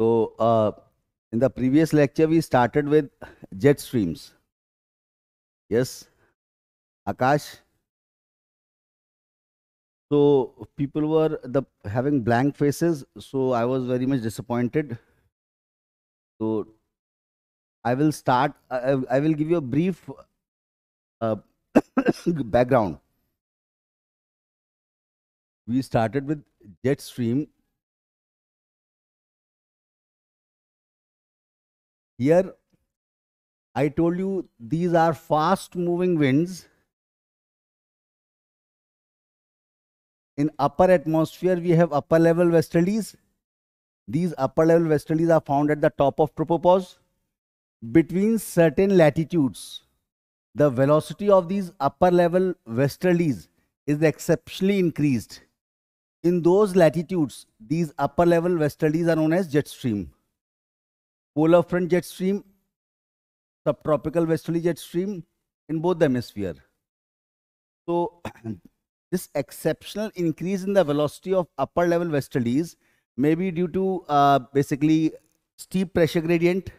So uh, in the previous lecture, we started with jet streams. Yes, Akash. So people were the having blank faces. So I was very much disappointed. So I will start. I, I will give you a brief uh, background. We started with jet stream Here, I told you these are fast moving winds. In upper atmosphere, we have upper level westerlies. These upper level westerlies are found at the top of tropopause. Between certain latitudes, the velocity of these upper level westerlies is exceptionally increased. In those latitudes, these upper level westerlies are known as jet stream polar front jet stream, subtropical westerly jet stream in both the hemisphere. So this exceptional increase in the velocity of upper level westerlies may be due to uh, basically steep pressure gradient.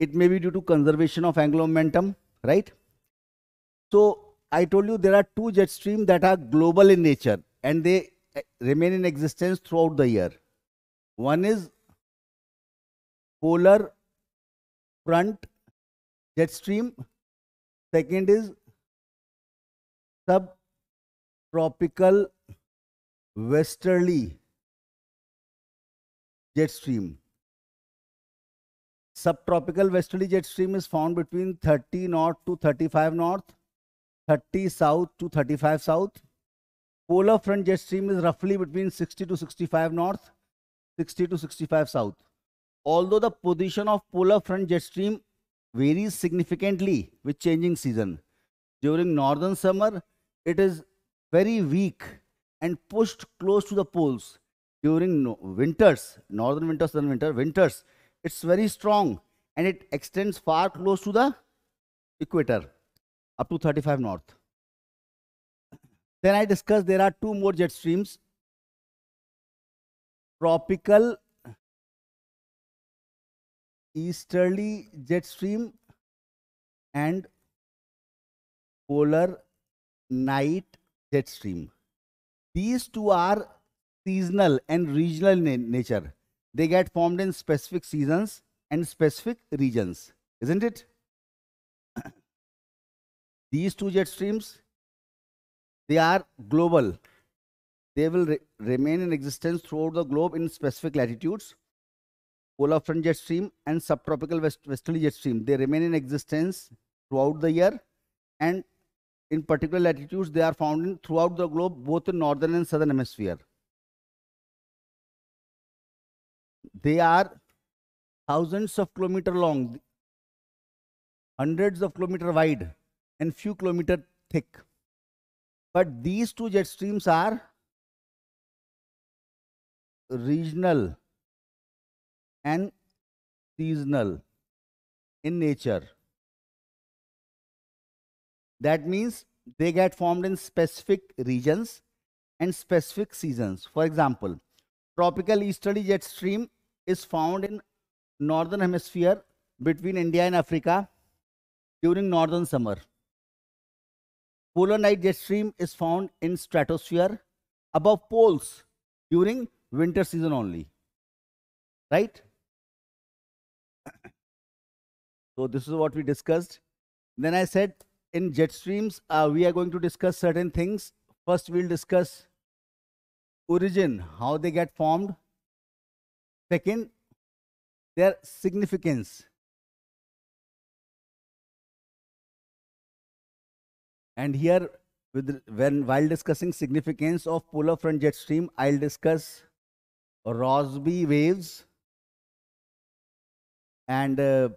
It may be due to conservation of angular momentum, right? So I told you there are two jet streams that are global in nature and they eh, remain in existence throughout the year. One is polar front jet stream. Second is subtropical westerly jet stream. Subtropical westerly jet stream is found between 30 north to 35 north, 30 south to 35 south. Polar front jet stream is roughly between 60 to 65 north, 60 to 65 south although the position of polar front jet stream varies significantly with changing season. During northern summer, it is very weak and pushed close to the poles. During no winters, northern winter, southern winter, winters, it's very strong and it extends far close to the equator, up to 35 north. Then I discussed there are two more jet streams, tropical easterly jet stream and polar night jet stream. These two are seasonal and regional nature. They get formed in specific seasons and specific regions, isn't it? These two jet streams, they are global. They will re remain in existence throughout the globe in specific latitudes Front jet stream and subtropical west westerly jet stream they remain in existence throughout the year and in particular latitudes they are found in throughout the globe both in northern and southern hemisphere they are thousands of kilometer long hundreds of kilometer wide and few kilometer thick but these two jet streams are regional and seasonal in nature. That means they get formed in specific regions and specific seasons. For example, tropical easterly jet stream is found in northern hemisphere between India and Africa during northern summer. Polar night jet stream is found in stratosphere above poles during winter season only. Right? so this is what we discussed. Then I said in jet streams, uh, we are going to discuss certain things. First, we'll discuss origin, how they get formed. Second, their significance. And here, with, when while discussing significance of polar front jet stream, I'll discuss Rossby waves and uh,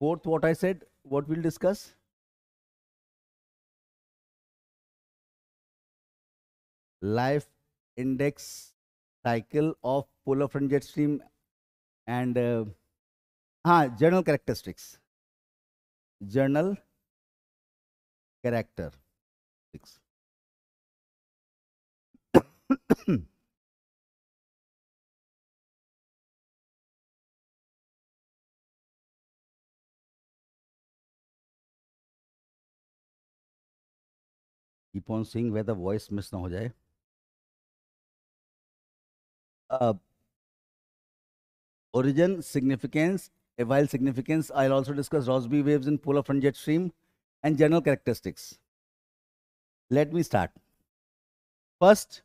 fourth what i said what we'll discuss life index cycle of polar front jet stream and uh, ah, general characteristics journal character 6 keep on sing way voice miss ना हो जाए origin significance avail significance I'll also discuss Rossby waves in pole of jet stream and general characteristics let me start first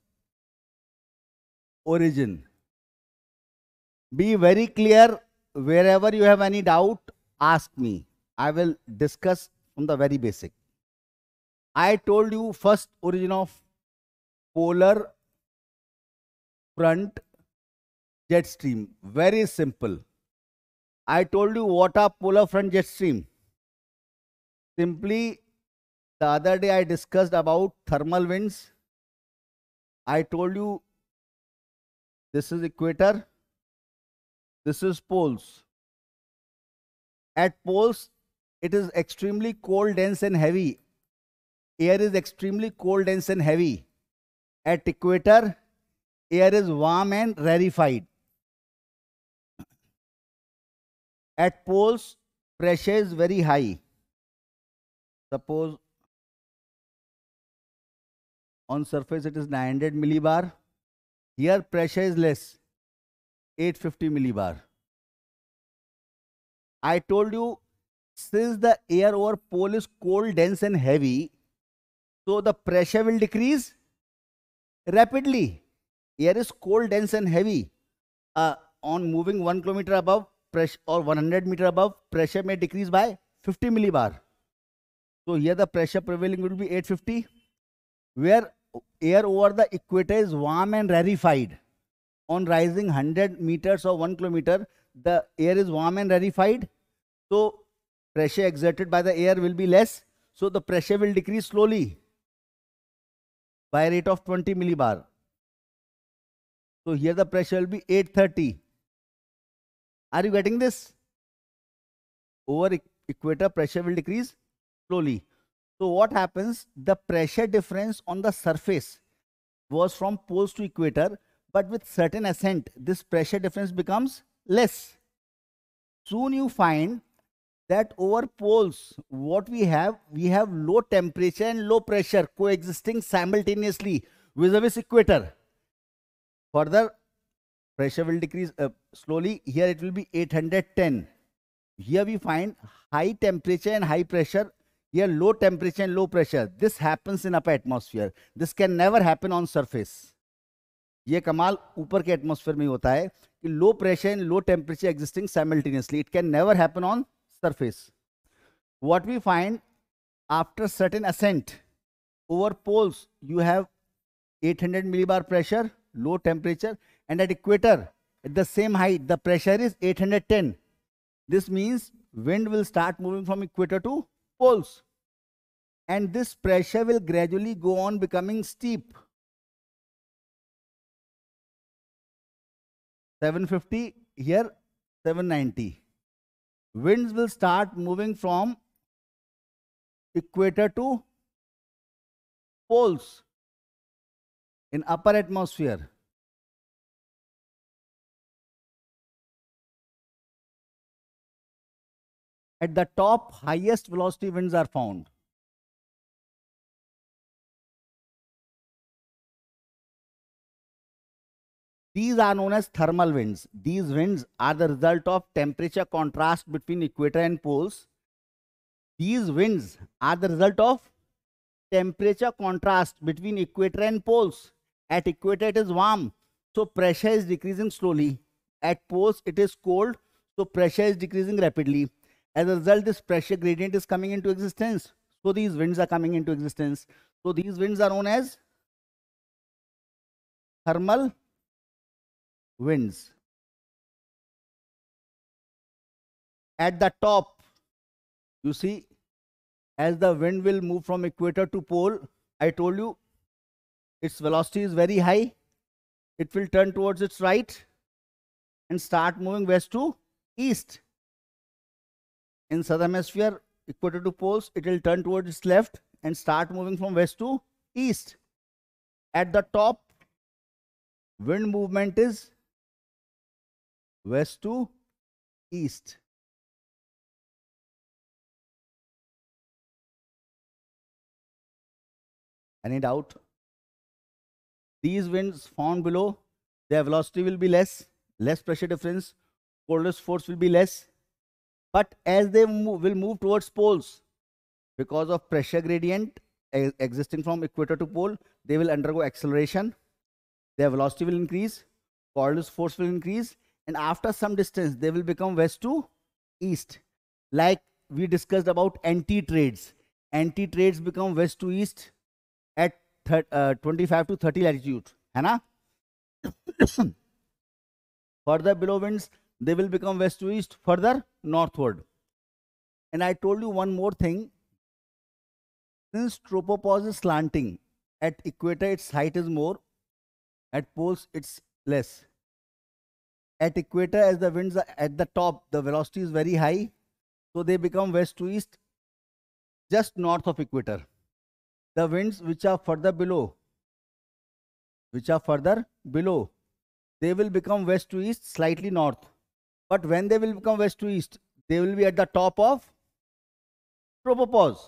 origin be very clear wherever you have any doubt ask me I will discuss from the very basic I told you first origin of polar front jet stream. Very simple. I told you what are polar front jet stream. Simply, the other day I discussed about thermal winds. I told you this is equator, this is poles. At poles, it is extremely cold, dense and heavy air is extremely cold, dense and heavy. At equator, air is warm and rarefied. At poles, pressure is very high. Suppose on surface it is 900 millibar. Here pressure is less, 850 millibar. I told you since the air over pole is cold, dense and heavy, so the pressure will decrease rapidly. Air is cold, dense and heavy. Uh, on moving 1 kilometer above pressure or 100 meter above, pressure may decrease by 50 millibar. So here the pressure prevailing will be 850. Where air over the equator is warm and rarefied. On rising 100 meters or 1 kilometer, the air is warm and rarefied. So pressure exerted by the air will be less. So the pressure will decrease slowly by rate of 20 millibar. So here the pressure will be 830. Are you getting this? Over equator pressure will decrease slowly. So what happens? The pressure difference on the surface was from poles to equator but with certain ascent this pressure difference becomes less. Soon you find that over poles what we have we have low temperature and low pressure coexisting simultaneously vis-a-vis -vis equator further pressure will decrease uh, slowly here it will be 810 here we find high temperature and high pressure here low temperature and low pressure this happens in upper atmosphere this can never happen on surface ये कमाल ऊपर के atmosphere में होता है कि low pressure low low temperature simultaneously it can never happen on surface. What we find after certain ascent over poles, you have 800 millibar pressure, low temperature, and at equator, at the same height, the pressure is 810. This means wind will start moving from equator to poles. And this pressure will gradually go on becoming steep. 750 here 790 winds will start moving from equator to poles in upper atmosphere. At the top, highest velocity winds are found. These are known as thermal winds. These winds are the result of temperature contrast between equator and poles. These winds are the result of temperature contrast between equator and poles. At equator it is warm, so pressure is decreasing slowly. At poles it is cold, so pressure is decreasing rapidly. As a result, this pressure gradient is coming into existence. So these winds are coming into existence. So these winds are known as thermal wins. At the top, you see, as the wind will move from equator to pole, I told you its velocity is very high. It will turn towards its right and start moving west to east. In southern hemisphere, equator to poles, it will turn towards its left and start moving from west to east. At the top, wind movement is west to east. Any doubt? These winds found below, their velocity will be less, less pressure difference, coldest force will be less. But as they move, will move towards poles, because of pressure gradient existing from equator to pole, they will undergo acceleration, their velocity will increase, coldest force will increase, and after some distance they will become west to east like we discussed about anti trades anti trades become west to east at uh, 25 to 30 latitude hai For further below winds they will become west to east further northward and i told you one more thing since tropopause is slanting at equator its height is more at poles it's less at equator as the winds are at the top the velocity is very high so they become west to east just north of equator the winds which are further below which are further below they will become west to east slightly north but when they will become west to east they will be at the top of tropopause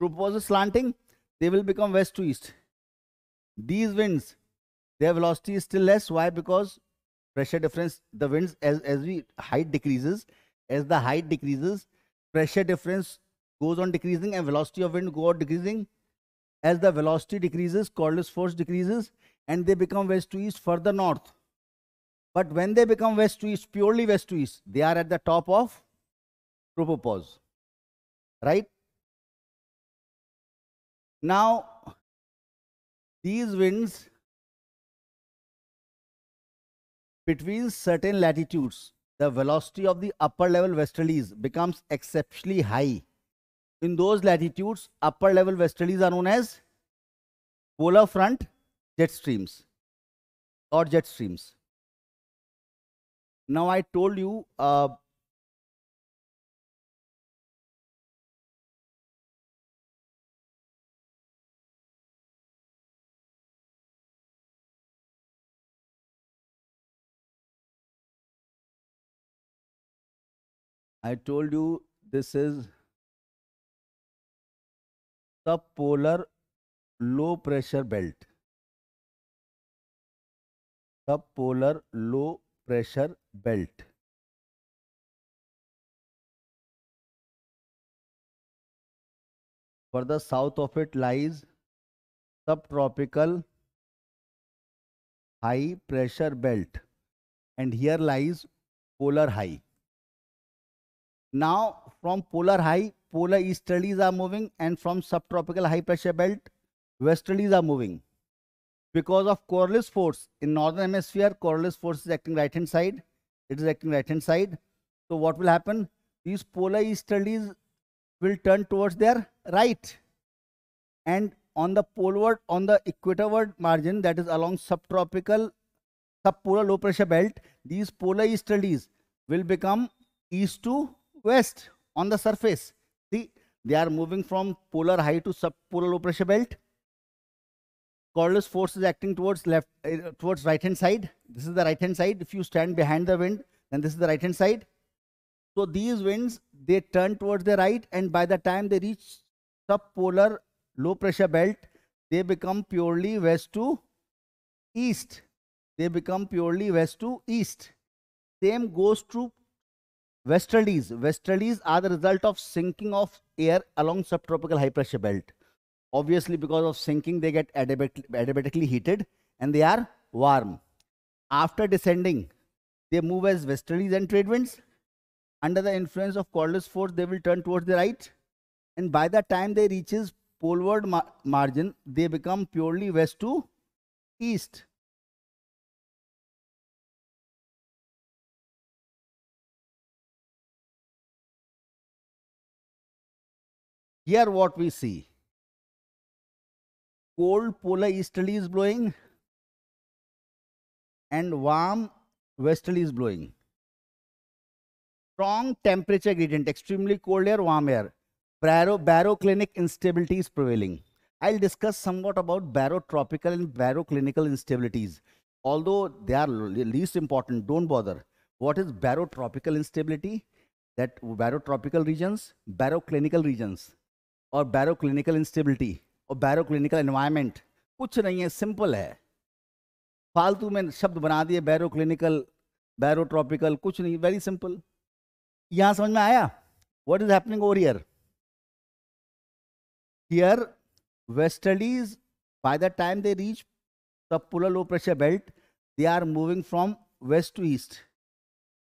tropopause is slanting they will become west to east these winds their velocity is still less why because pressure difference the winds as as we height decreases as the height decreases pressure difference goes on decreasing and velocity of wind go on decreasing as the velocity decreases coriolis force decreases and they become west to east further north but when they become west to east purely west to east they are at the top of tropopause right now these winds between certain latitudes, the velocity of the upper level westerlies becomes exceptionally high. In those latitudes, upper level westerlies are known as polar front jet streams or jet streams. Now I told you uh, I told you this is subpolar low pressure belt. Subpolar low pressure belt. Further south of it lies subtropical high pressure belt and here lies polar high. Now from polar high, polar easterlies are moving and from subtropical high pressure belt, westerlies are moving. Because of Coriolis force, in northern hemisphere, Coriolis force is acting right hand side. It is acting right hand side. So what will happen? These polar easterlies will turn towards their right. And on the poleward, on the equatorward margin, that is along subtropical, subpolar low pressure belt, these polar easterlies will become east to west on the surface. See, they are moving from polar high to subpolar low pressure belt. Coriolis force is acting towards left, uh, towards right hand side. This is the right hand side. If you stand behind the wind, then this is the right hand side. So these winds, they turn towards the right and by the time they reach subpolar low pressure belt, they become purely west to east. They become purely west to east. Same goes true Westerlies. Westerlies are the result of sinking of air along subtropical high pressure belt. Obviously, because of sinking, they get adiabatically heated and they are warm. After descending, they move as westerlies and trade winds. Under the influence of Coriolis force, they will turn towards the right. And by the time they reaches poleward margin, they become purely west to east. Here what we see. Cold polar easterly is blowing and warm westerly is blowing. Strong temperature gradient, extremely cold air, warm air. Baro baroclinic instability is prevailing. I'll discuss somewhat about barotropical and baroclinical instabilities. Although they are least important, don't bother. What is barotropical instability? That barotropical regions, baroclinical regions. और बैरो baroclinic instability और बैरो clinical environment कुछ नहीं है simple है फालतू में शब्द बना दिए बैरो क्लिनिकल बैरो ट्रॉपिकल कुछ नहीं वेरी सिंपल यहाँ समझ में आया what is happening over here here westerlies by the time they reach the polar low pressure belt they are moving from west to east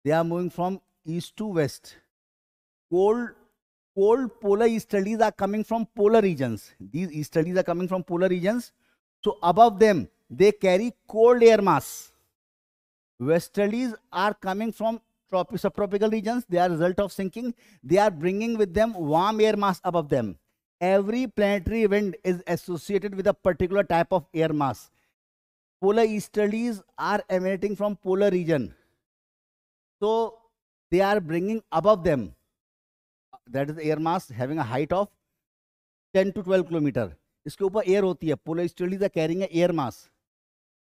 they are moving from east to west cold cold polar easterlies are coming from polar regions. These easterlies are coming from polar regions. So above them, they carry cold air mass. Westerlies are coming from trop subtropical regions. They are result of sinking. They are bringing with them warm air mass above them. Every planetary wind is associated with a particular type of air mass. Polar easterlies are emanating from polar region. So they are bringing above them that is is air mass having a height of 10 to 12 kilometer. इसके ऊपर air होती है polar easterlies are carrying air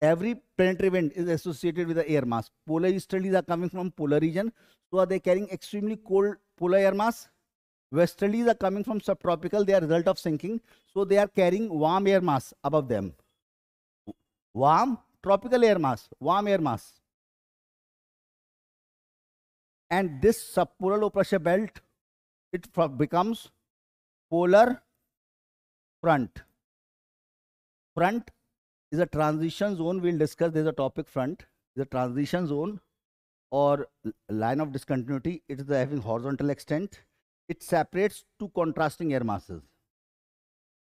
every planet event is associated with the air mass. Polar easterlies are coming from polar region, so are they carrying extremely cold polar air mass? Westerlies are coming from subtropical, they are result of sinking, so they are carrying warm air mass above them. Warm tropical air mass, warm air mass. And this subpolar low pressure belt it becomes polar front. Front is a transition zone. We'll discuss. There's a topic front. The transition zone or line of discontinuity. It is having horizontal extent. It separates two contrasting air masses,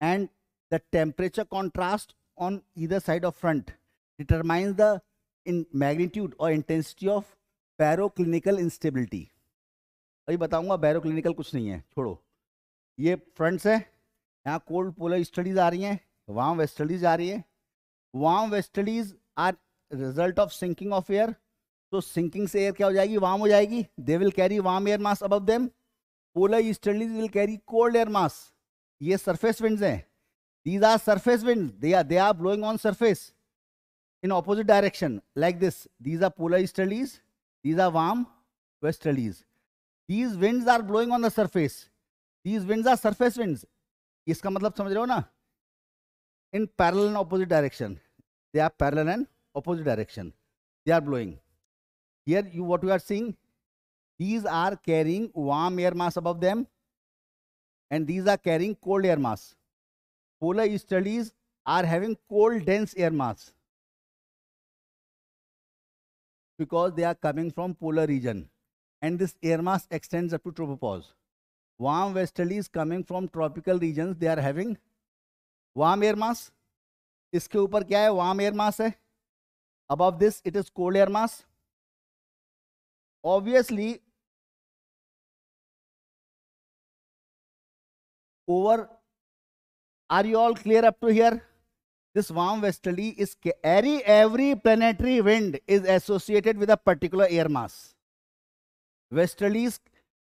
and the temperature contrast on either side of front determines the in magnitude or intensity of baroclinical instability. अभी बताऊंगा बैरो clinical कुछ नहीं है छोड़ो ये fronts है यहाँ cold polar studies आ रही हैं वाम वेस्टडीज आ रही है warm westerlies are result of sinking of air तो सिंकिंग से एयर क्या हो जाएगी वाम हो जाएगी they will carry warm air mass अब them polar easterlies will carry cold air mass ये सरफेस विंड हैं these are surface wind they are they are blowing on surface in opposite direction like this these are polar easterlies these are warm westerlies these winds are blowing on the surface these winds are surface winds इसका मतलब समझ रहे हो ना in parallel and opposite direction they are parallel and opposite direction they are blowing here you what you are seeing these are carrying warm air mass above them and these are carrying cold air mass polar Easterlies are having cold dense air mass because they are coming from polar region and this air mass extends up to tropopause. Warm westerlies coming from tropical regions, they are having warm air mass. इसके ऊपर kya hai warm air mass hai. above this it is cold air mass obviously over are you all clear up to here this warm westerly is every every planetary wind is associated with a particular air mass Westerlies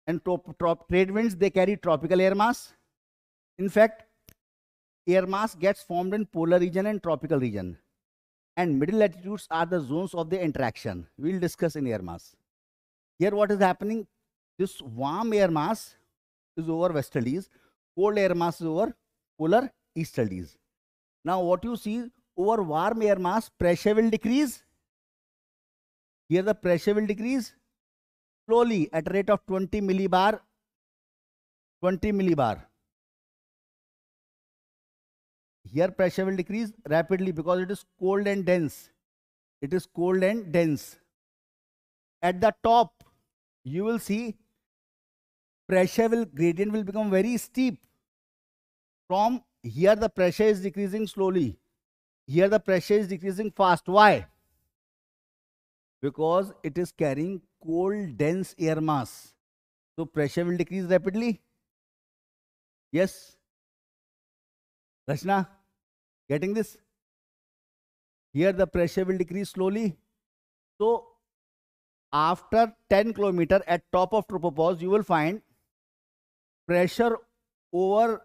and top, top trade winds, they carry tropical air mass. In fact, air mass gets formed in polar region and tropical region. And middle latitudes are the zones of the interaction. We will discuss in air mass. Here what is happening, this warm air mass is over westerlies, cold air mass is over polar easterlies. Now what you see, over warm air mass, pressure will decrease. Here the pressure will decrease slowly at rate of 20 millibar 20 millibar here pressure will decrease rapidly because it is cold and dense it is cold and dense at the top you will see pressure will gradient will become very steep from here the pressure is decreasing slowly here the pressure is decreasing fast why because it is carrying cold dense air mass. So pressure will decrease rapidly. Yes. Rashna, getting this? Here the pressure will decrease slowly. So after 10 kilometer at top of tropopause, you will find pressure over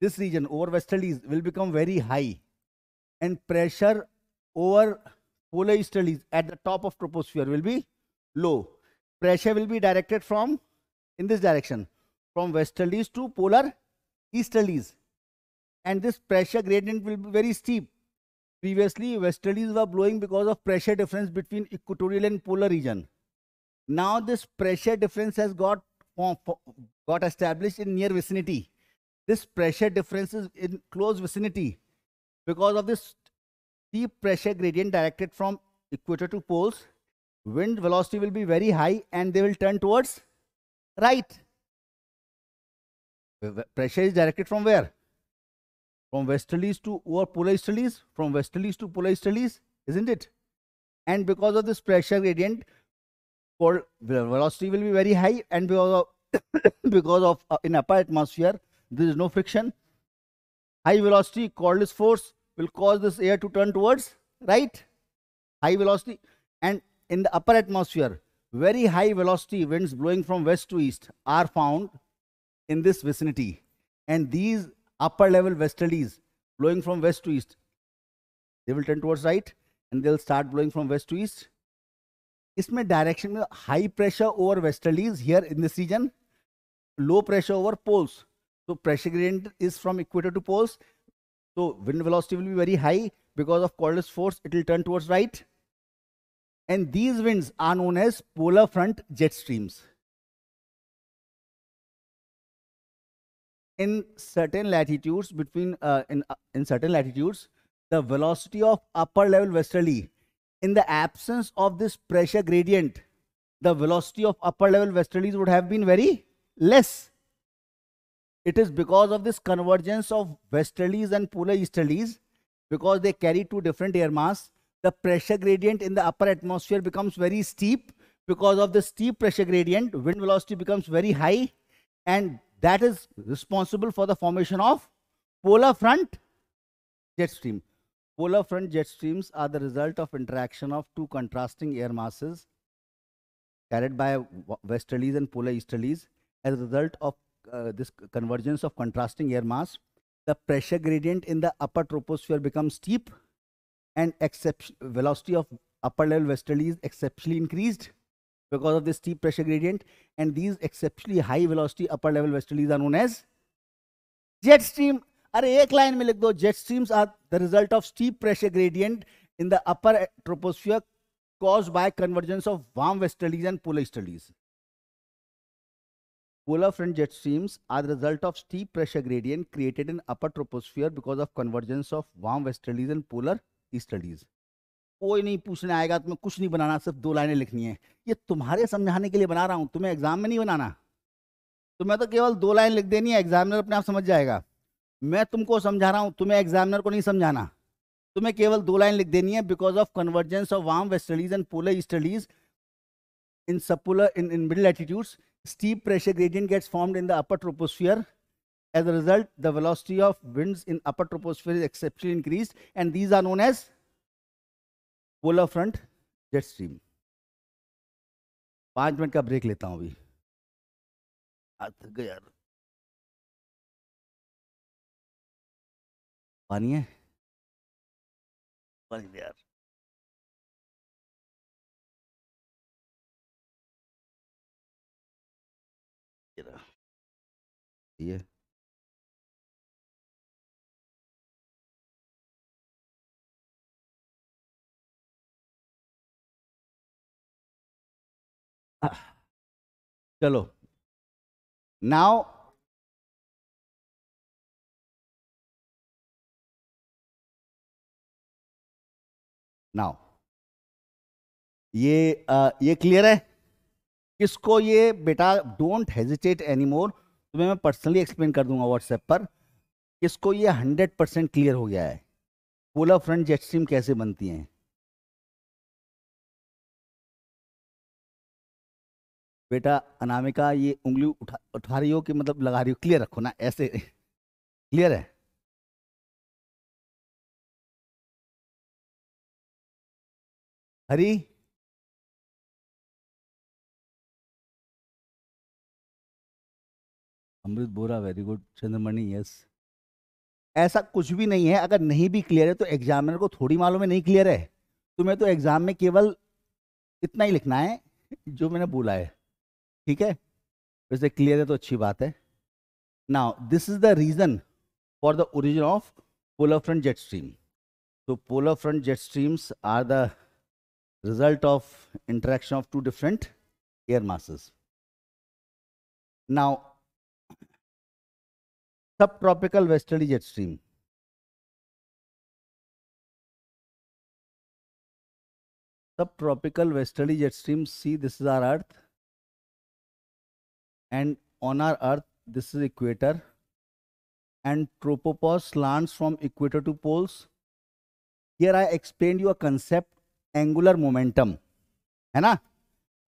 this region, over westerlies will become very high and pressure over polar easterlies at the top of troposphere will be low. Pressure will be directed from in this direction from westerlies to polar easterlies and this pressure gradient will be very steep. Previously westerlies were blowing because of pressure difference between equatorial and polar region. Now this pressure difference has got got established in near vicinity. This pressure difference is in close vicinity because of this steep pressure gradient directed from equator to poles, wind velocity will be very high and they will turn towards right. Pressure is directed from where? From westerlies to or polar easterlies, from westerlies to polar easterlies, isn't it? And because of this pressure gradient, pole velocity will be very high and because of, because of uh, in upper atmosphere, there is no friction. High velocity, Coriolis force, will cause this air to turn towards right high velocity and in the upper atmosphere very high velocity winds blowing from west to east are found in this vicinity and these upper level westerlies blowing from west to east they will turn towards right and they'll start blowing from west to east इसमें direction direction, high pressure over westerlies here in this region, low pressure over poles, so pressure gradient is from equator to poles. So wind velocity will be very high because of Coriolis force, it will turn towards right. And these winds are known as polar front jet streams. In certain latitudes, between uh, in, uh, in certain latitudes, the velocity of upper level westerly, in the absence of this pressure gradient, the velocity of upper level westerlies would have been very less it is because of this convergence of westerlies and polar easterlies, because they carry two different air mass, the pressure gradient in the upper atmosphere becomes very steep. Because of the steep pressure gradient, wind velocity becomes very high, and that is responsible for the formation of polar front jet stream. Polar front jet streams are the result of interaction of two contrasting air masses carried by westerlies and polar easterlies as a result of uh, this convergence of contrasting air mass, the pressure gradient in the upper troposphere becomes steep and velocity of upper level westerly is exceptionally increased because of this steep pressure gradient and these exceptionally high velocity upper level westerlies are known as jet stream. Are a line में लिख दो jet streams are the result of steep pressure gradient in the upper caused by convergence of warm westerlies and polar easterlies. Polar front jet streams are the result of steep pressure gradient created in upper troposphere because of convergence of warm westerlies and polar easterlies. कोई नहीं पूछने आएगा तुम्हें कुछ नहीं बनाना सिर्फ दो लाइनें लिखनी है ये तुम्हारे समझाने के लिए बना रहा हूँ तुम्हें एग्जाम में नहीं बनाना तुम्हें तो, तो केवल दो लाइन लिख देनी है एग्जामिनर अपने आप समझ जाएगा मैं तुमको समझा रहा हूँ तुम्हें एग्जामिनर को नहीं समझाना तुम्हें केवल दो लाइन लिख देनी है because of convergence of warm westerlies and polar easterlies in subpolar in in middle latitudes steep pressure gradient gets formed in the upper troposphere. As a result, the velocity of winds in upper troposphere is exceptionally increased and these are known as polar front jet stream. 5 पाँच minute का break लेता हूँ अभी यार पानी है पानी यार ये चलो नाउ नाउ ये आ, ये क्लियर है किसको ये बेटा डोंट हेजिटेट एनी मोर तो मैं पर्सनली एक्सप्लेन कर दूंगा व्हाट्सएप पर इसको ये हंड्रेड परसेंट क्लियर हो गया है पोलर फ्रंट जेट स्ट्रीम कैसे बनती हैं बेटा अनामिका ये उंगली उठा उठा रही हो कि मतलब लगा रही हो क्लियर रखो ना ऐसे क्लियर है Hari Amrit Bora very good Chandramani yes ऐसा कुछ भी नहीं है अगर नहीं भी क्लियर है तो एग्जामिनर को थोड़ी मालूम है नहीं क्लियर है तुम्हें तो एग्जाम में केवल इतना ही लिखना है जो मैंने बोला है ठीक है वैसे क्लियर है तो अच्छी बात है now this is the reason for the origin of polar front jet stream तो polar front jet streams are the result of interaction of two different air masses. Now सब ट्रॉपिकल वेस्टर्ली जेट स्ट्रीम सब tropical westerly jet stream see this is our earth and on our earth this is equator and tropopause slants from equator to poles here I explain you a concept angular momentum है ना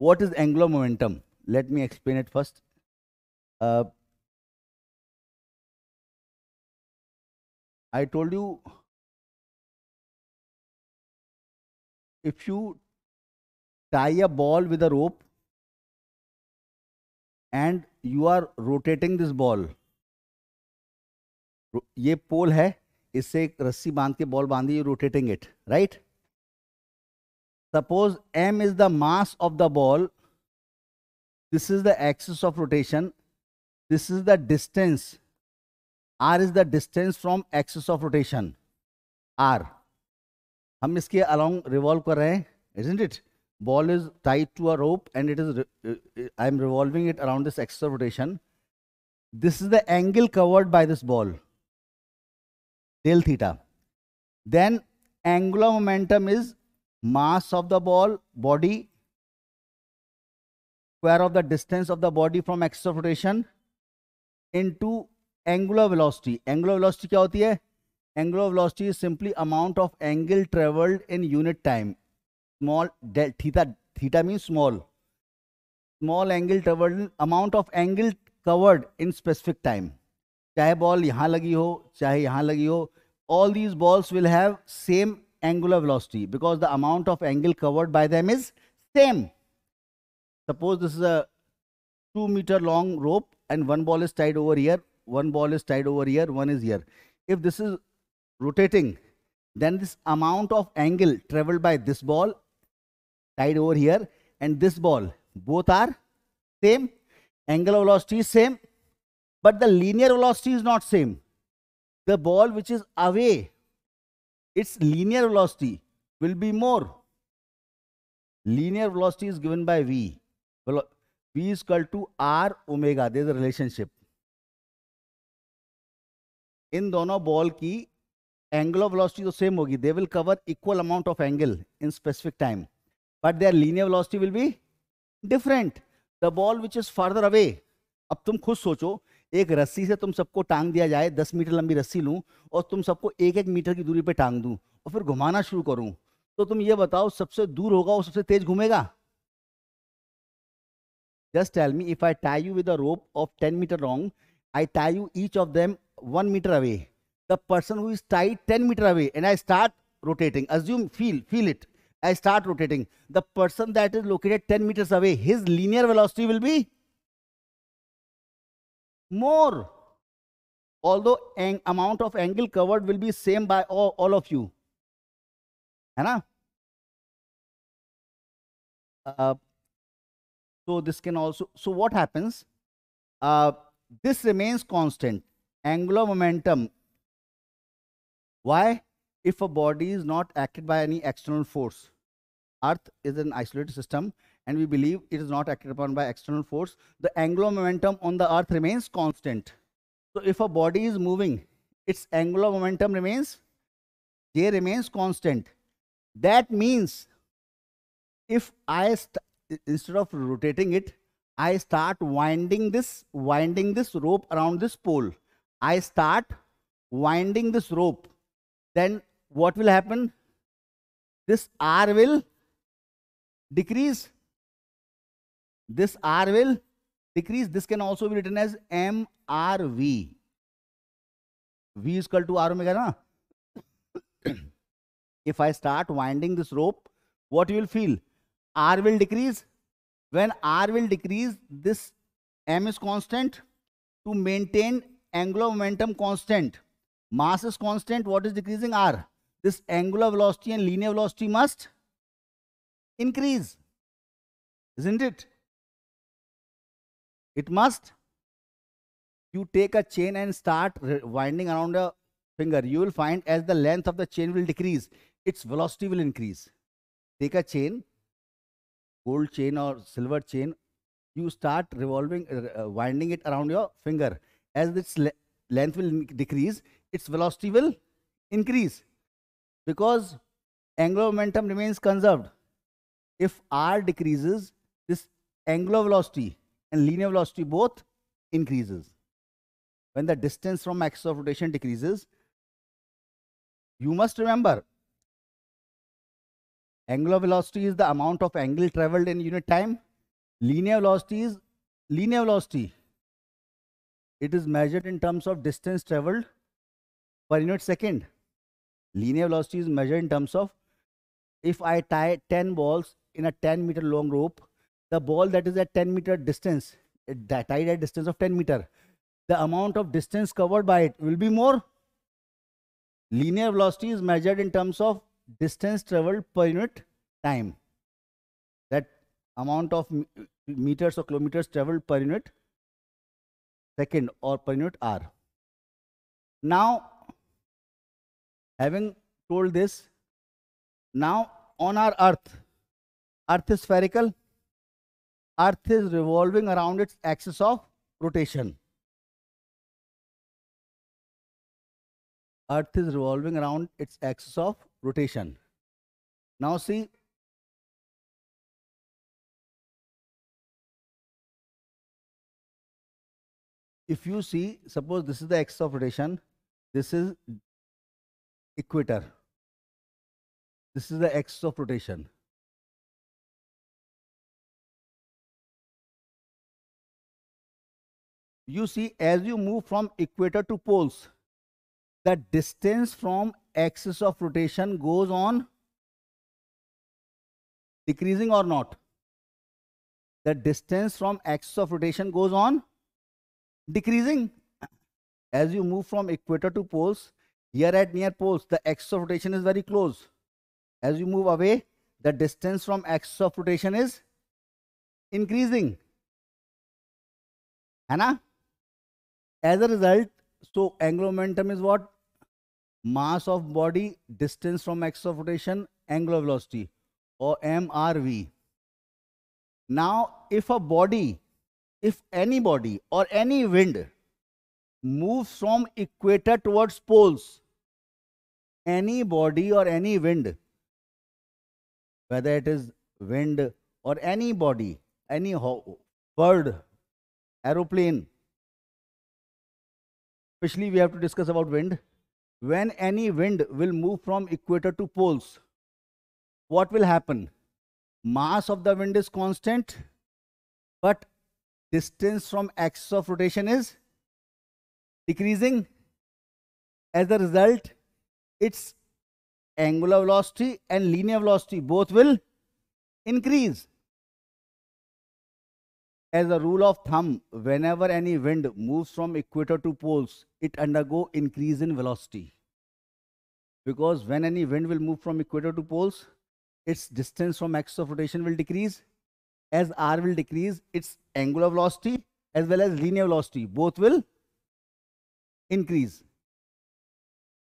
what is angular momentum let me explain it first I told you if you tie a ball with a rope and you are rotating this ball ये पोल है इससे एक रस्सी बांध के ball बांधी you rotating it right suppose M is the mass of the ball this is the axis of rotation this is the distance r is the distance from axis of rotation r हम इसके along revolve कर रहे हैं isn't it ball is tied to a rope and it is uh, uh, i am revolving it around this axis of rotation this is the angle covered by this ball del theta then angular momentum is mass of the ball body square of the distance of the body from axis of rotation into angular velocity angular velocity क्या होती है angular velocity simply amount of angle travelled in unit time small theta theta mean small small angle travel amount of angle covered in specific time चाहे ball यहाँ लगी हो चाहे यहां लगी हो all these balls will have same angular velocity because the amount of angle covered by them is same suppose this is a two meter long rope and one ball is tied over here one ball is tied over here, one is here. If this is rotating, then this amount of angle traveled by this ball tied over here and this ball, both are same, angular velocity is same, but the linear velocity is not same. The ball which is away, its linear velocity will be more. Linear velocity is given by v. v is equal to r omega. There is a relationship. इन दोनों ball की angle of velocity तो same होगी they will cover equal amount of angle in specific time but their linear velocity will be different the ball which is further away अब तुम खुद सोचो एक रस्सी से तुम सबको टांग दिया जाए दस मीटर लंबी रस्सी लूँ और तुम सबको एक एक मीटर की दूरी पर टांग दूँ और फिर घुमाना शुरू करूँ तो तुम ये बताओ सबसे दूर होगा वो सबसे तेज घूमेगा just tell me if i tie you with a rope of 10 meter long i tie you each of them 1 meter away, the person who is tied 10 meter away and I start rotating, assume, feel, feel it, I start rotating, the person that is located 10 meters away, his linear velocity will be more. Although ang amount of angle covered will be same by all, all of you. है ना uh, so this can also so what happens uh, this remains constant angular momentum. Why? If a body is not acted by any external force, Earth is an isolated system and we believe it is not acted upon by external force, the angular momentum on the Earth remains constant. So if a body is moving, its angular momentum remains, J remains constant. That means if I, instead of rotating it, I start winding this, winding this rope around this pole. I start winding this rope, then what will happen? This R will decrease. This R will decrease. This can also be written as MRV. V is equal to R omega, na? if I start winding this rope, what you will feel? R will decrease. When R will decrease, this M is constant to maintain angular momentum constant. Mass is constant. What is decreasing? R. This angular velocity and linear velocity must increase. Isn't it? It must. You take a chain and start winding around a finger. You will find as the length of the chain will decrease, its velocity will increase. Take a chain, gold chain or silver chain, you start revolving, uh, winding it around your finger as its length will decrease, its velocity will increase because angular momentum remains conserved. If r decreases, this angular velocity and linear velocity both increases. When the distance from axis of rotation decreases, you must remember angular velocity is the amount of angle traveled in unit time. Linear velocity is linear velocity it is measured in terms of distance traveled per unit second. Linear velocity is measured in terms of if I tie 10 balls in a 10 meter long rope, the ball that is at 10 meter distance, that tied at distance of 10 meter, the amount of distance covered by it will be more. Linear velocity is measured in terms of distance traveled per unit time. That amount of meters or kilometers traveled per unit second or per unit R. Now, having told this, now on our earth, earth is spherical, earth is revolving around its axis of rotation. Earth is revolving around its axis of rotation. Now see, if you see suppose this is the axis of rotation this is equator this is the axis of rotation you see as you move from equator to poles the distance from axis of rotation goes on decreasing or not the distance from axis of rotation goes on decreasing as you move from equator to poles here at near poles the axis of rotation is very close as you move away the distance from axis of rotation is increasing hai as a result so angular momentum is what mass of body distance from axis of rotation angular velocity or mrv now if a body if anybody or any wind moves from equator towards poles, any body or any wind, whether it is wind or any body, any bird, aeroplane, especially we have to discuss about wind, when any wind will move from equator to poles, what will happen? Mass of the wind is constant, but distance from axis of rotation is decreasing. As a result, its angular velocity and linear velocity both will increase. As a rule of thumb, whenever any wind moves from equator to poles, it undergo increase in velocity. Because when any wind will move from equator to poles, its distance from axis of rotation will decrease as r will decrease its angular velocity as well as linear velocity both will increase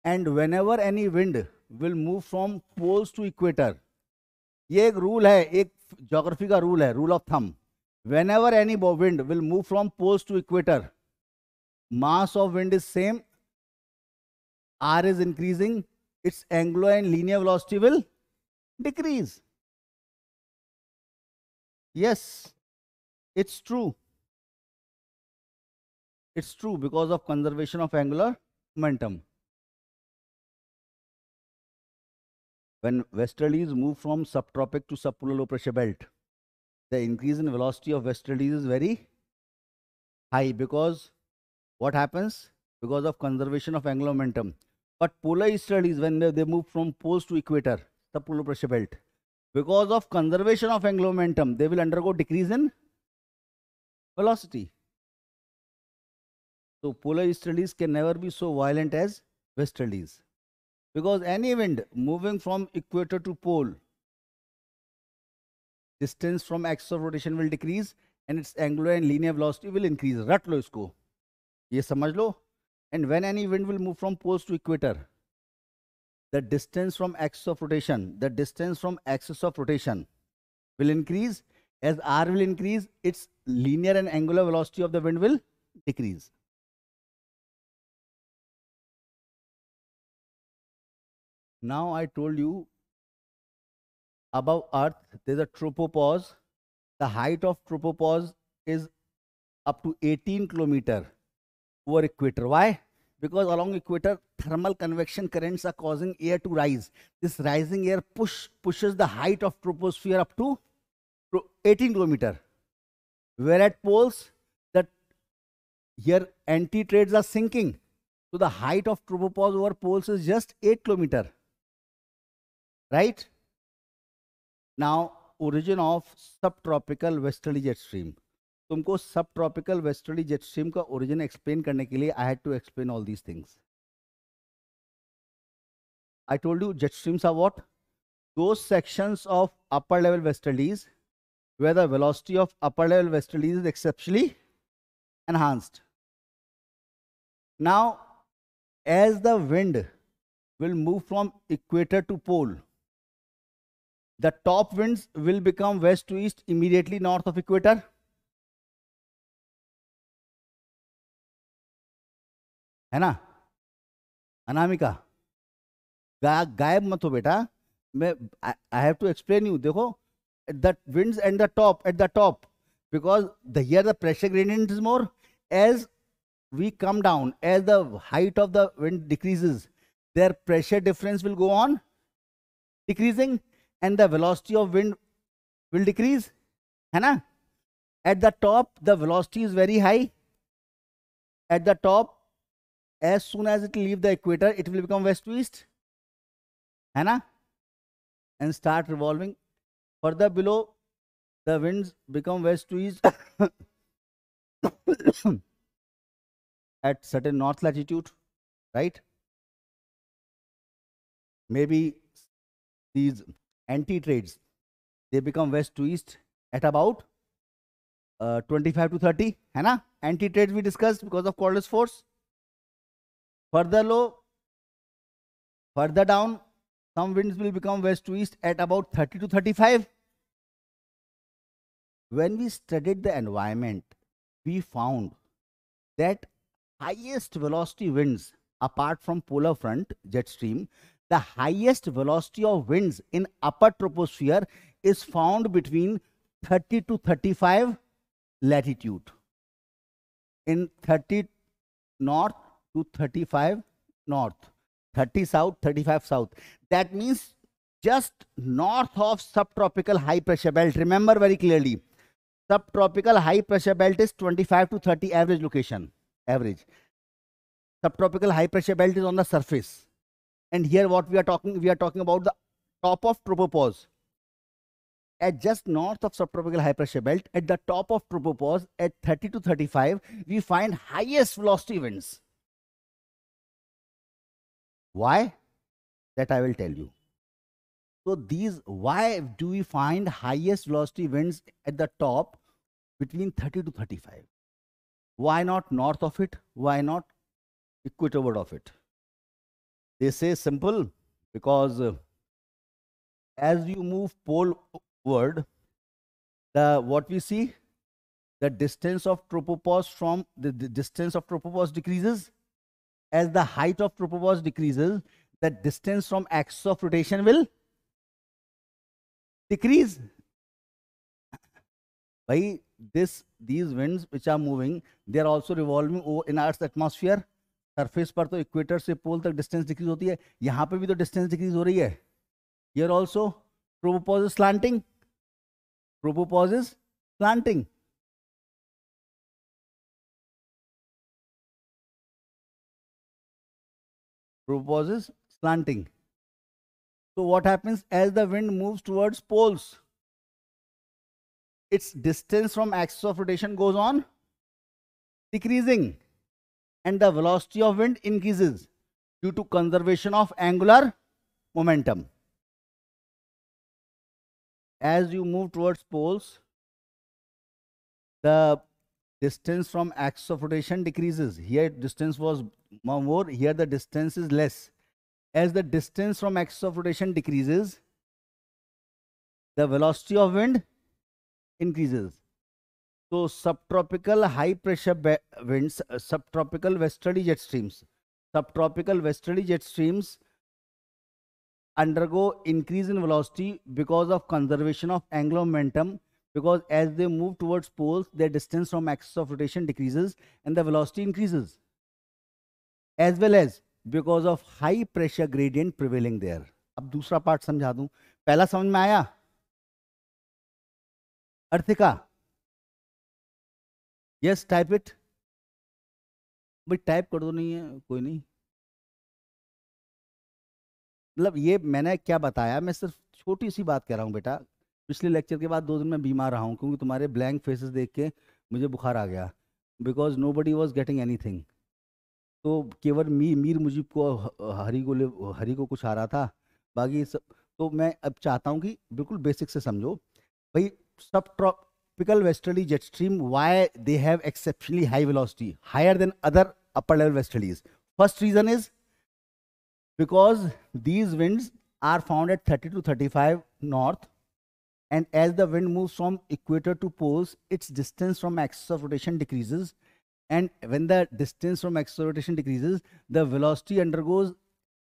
and whenever any wind will move from poles to equator ye ek rule hai ek geography ka rule hai rule of thumb whenever any wind will move from poles to equator mass of wind is same r is increasing its angular and linear velocity will decrease Yes, it's true. It's true because of conservation of angular momentum. When westerlies move from subtropic to subpolar low pressure belt, the increase in velocity of westerlies is very high because what happens? Because of conservation of angular momentum. But polar easterlies, when they move from poles to equator, subpolar pressure belt, because of conservation of angular momentum, they will undergo decrease in velocity. So polar easterlies can never be so violent as westerlies because any wind moving from equator to pole distance from axis of rotation will decrease and its angular and linear velocity will increase रट isko. Ye ये समझ लो and when any wind will move from poles to the distance from axis of rotation, the distance from axis of rotation will increase. As r will increase, its linear and angular velocity of the wind will decrease. Now I told you above earth there is a tropopause. The height of tropopause is up to 18 kilometer over equator. Why? because along equator thermal convection currents are causing air to rise this rising air push pushes the height of troposphere up to 18 kilometer where at poles that here anti trades are sinking so the height of tropopause over poles is just 8 kilometer right now origin of subtropical westerly jet stream तुमको सब tropical westerly jet jet का origin explain करने के लिए I had to explain all these things I told you jet streams are what two sections of upper level westerlies where the velocity of upper level westerlies is exceptionally enhanced now as the wind will move from equator to pole the top wind will become west to east immediately north of equator है ना अनामिका गा, गायब मत हो बेटा मैं I have to explain you देखो at winds and the top at the top because the here the pressure gradient is more as we come down as the height of the wind decreases there pressure difference will go on decreasing and the velocity of wind will decrease है ना at the top the velocity is very high at the top as soon as it leave the equator it will become west to east है ना and start revolving further below the winds become west to east at certain north latitude right maybe these anti trades they become west to east at about uh, 25 to 30 है ना anti trades we discussed because of Coriolis force Further low, further down, some winds will become west to east at about 30 to 35. When we studied the environment, we found that highest velocity winds, apart from polar front jet stream, the highest velocity of winds in upper troposphere is found between 30 to 35 latitude. In 30 north to 35 north 30 south 35 south that means just north of subtropical high pressure belt remember very clearly subtropical high pressure belt is 25 to 30 average location average subtropical high pressure belt is on the surface and here what we are talking we are talking about the top of tropopause at just north of subtropical high pressure belt at the top of tropopause at 30 to 35 we find highest velocity winds why? That I will tell you. So these, why do we find highest velocity winds at the top between 30 to 35? Why not north of it? Why not equator of it? They say simple because uh, as you move poleward, the what we see, the distance of tropopause from the, the distance of tropopause decreases as the height of tropopause decreases, the distance from axis of rotation will decrease. By this, these winds which are moving, they are also revolving over in Earth's atmosphere. Surface पर तो equator से पोल तक distance decrease होती है यहाँ पे भी तो डिस्टेंस डिक्रीज हो रही है here also tropopause slanting tropopause slanting proposes slanting. So what happens as the wind moves towards poles? Its distance from axis of rotation goes on decreasing and the velocity of wind increases due to conservation of angular momentum. As you move towards poles, the distance from axis of rotation decreases. Here distance was more here the distance is less as the distance from axis of rotation decreases the velocity of wind increases so subtropical high pressure winds uh, subtropical westerly jet streams subtropical westerly jet streams undergo increase in velocity because of conservation of angular momentum because as they move towards poles their distance from axis of rotation decreases and the velocity increases as well as because of high pressure gradient prevailing there अब दूसरा part समझा दूं पहला समझ में आया Arthika yes type it भाई type कर दो नहीं है कोई नहीं मतलब ये मैंने क्या बताया मैं सिर्फ छोटी सी बात कह रहा हूँ बेटा पिछले लेक्चर के बाद दो दिन मैं बीमार रहा हूँ क्योंकि तुम्हारे ब्लैंक फेसेस देख के मुझे बुखार आ गया because nobody was getting anything तो केवल मी मीर मुजीब को हरी को ले हरी को कुछ आ रहा था बाकी सब तो मैं अब चाहता हूँ कि बिल्कुल बेसिक से समझो भाई सब tropical westerly jet stream why they have exceptionally high velocity higher than other upper level westerlies first reason is because these winds are found at thirty two thirty five north and as the wind move from equator to poles its distance from axis of rotation decreases and when the distance from acceleration decreases the velocity undergoes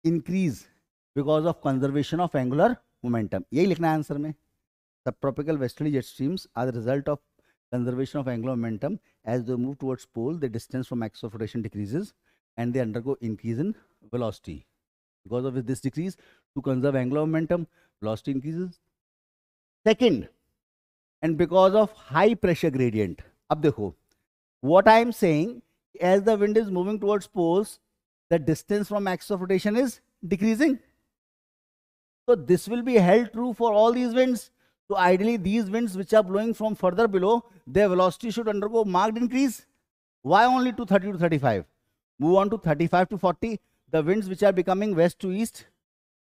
increase because of conservation of angular momentum यही लिखना है answer में subtropical westerly jet streams are the result of conservation of angular momentum as they move towards pole the distance from axis of rotation decreases and they undergo increase in velocity because of this decrease to conserve angular momentum velocity increases second and because of high pressure gradient अब देखो what I am saying, as the wind is moving towards poles, the distance from axis of rotation is decreasing. So this will be held true for all these winds. So ideally, these winds which are blowing from further below, their velocity should undergo marked increase. Why only to 30 to 35? Move on to 35 to 40. The winds which are becoming west to east,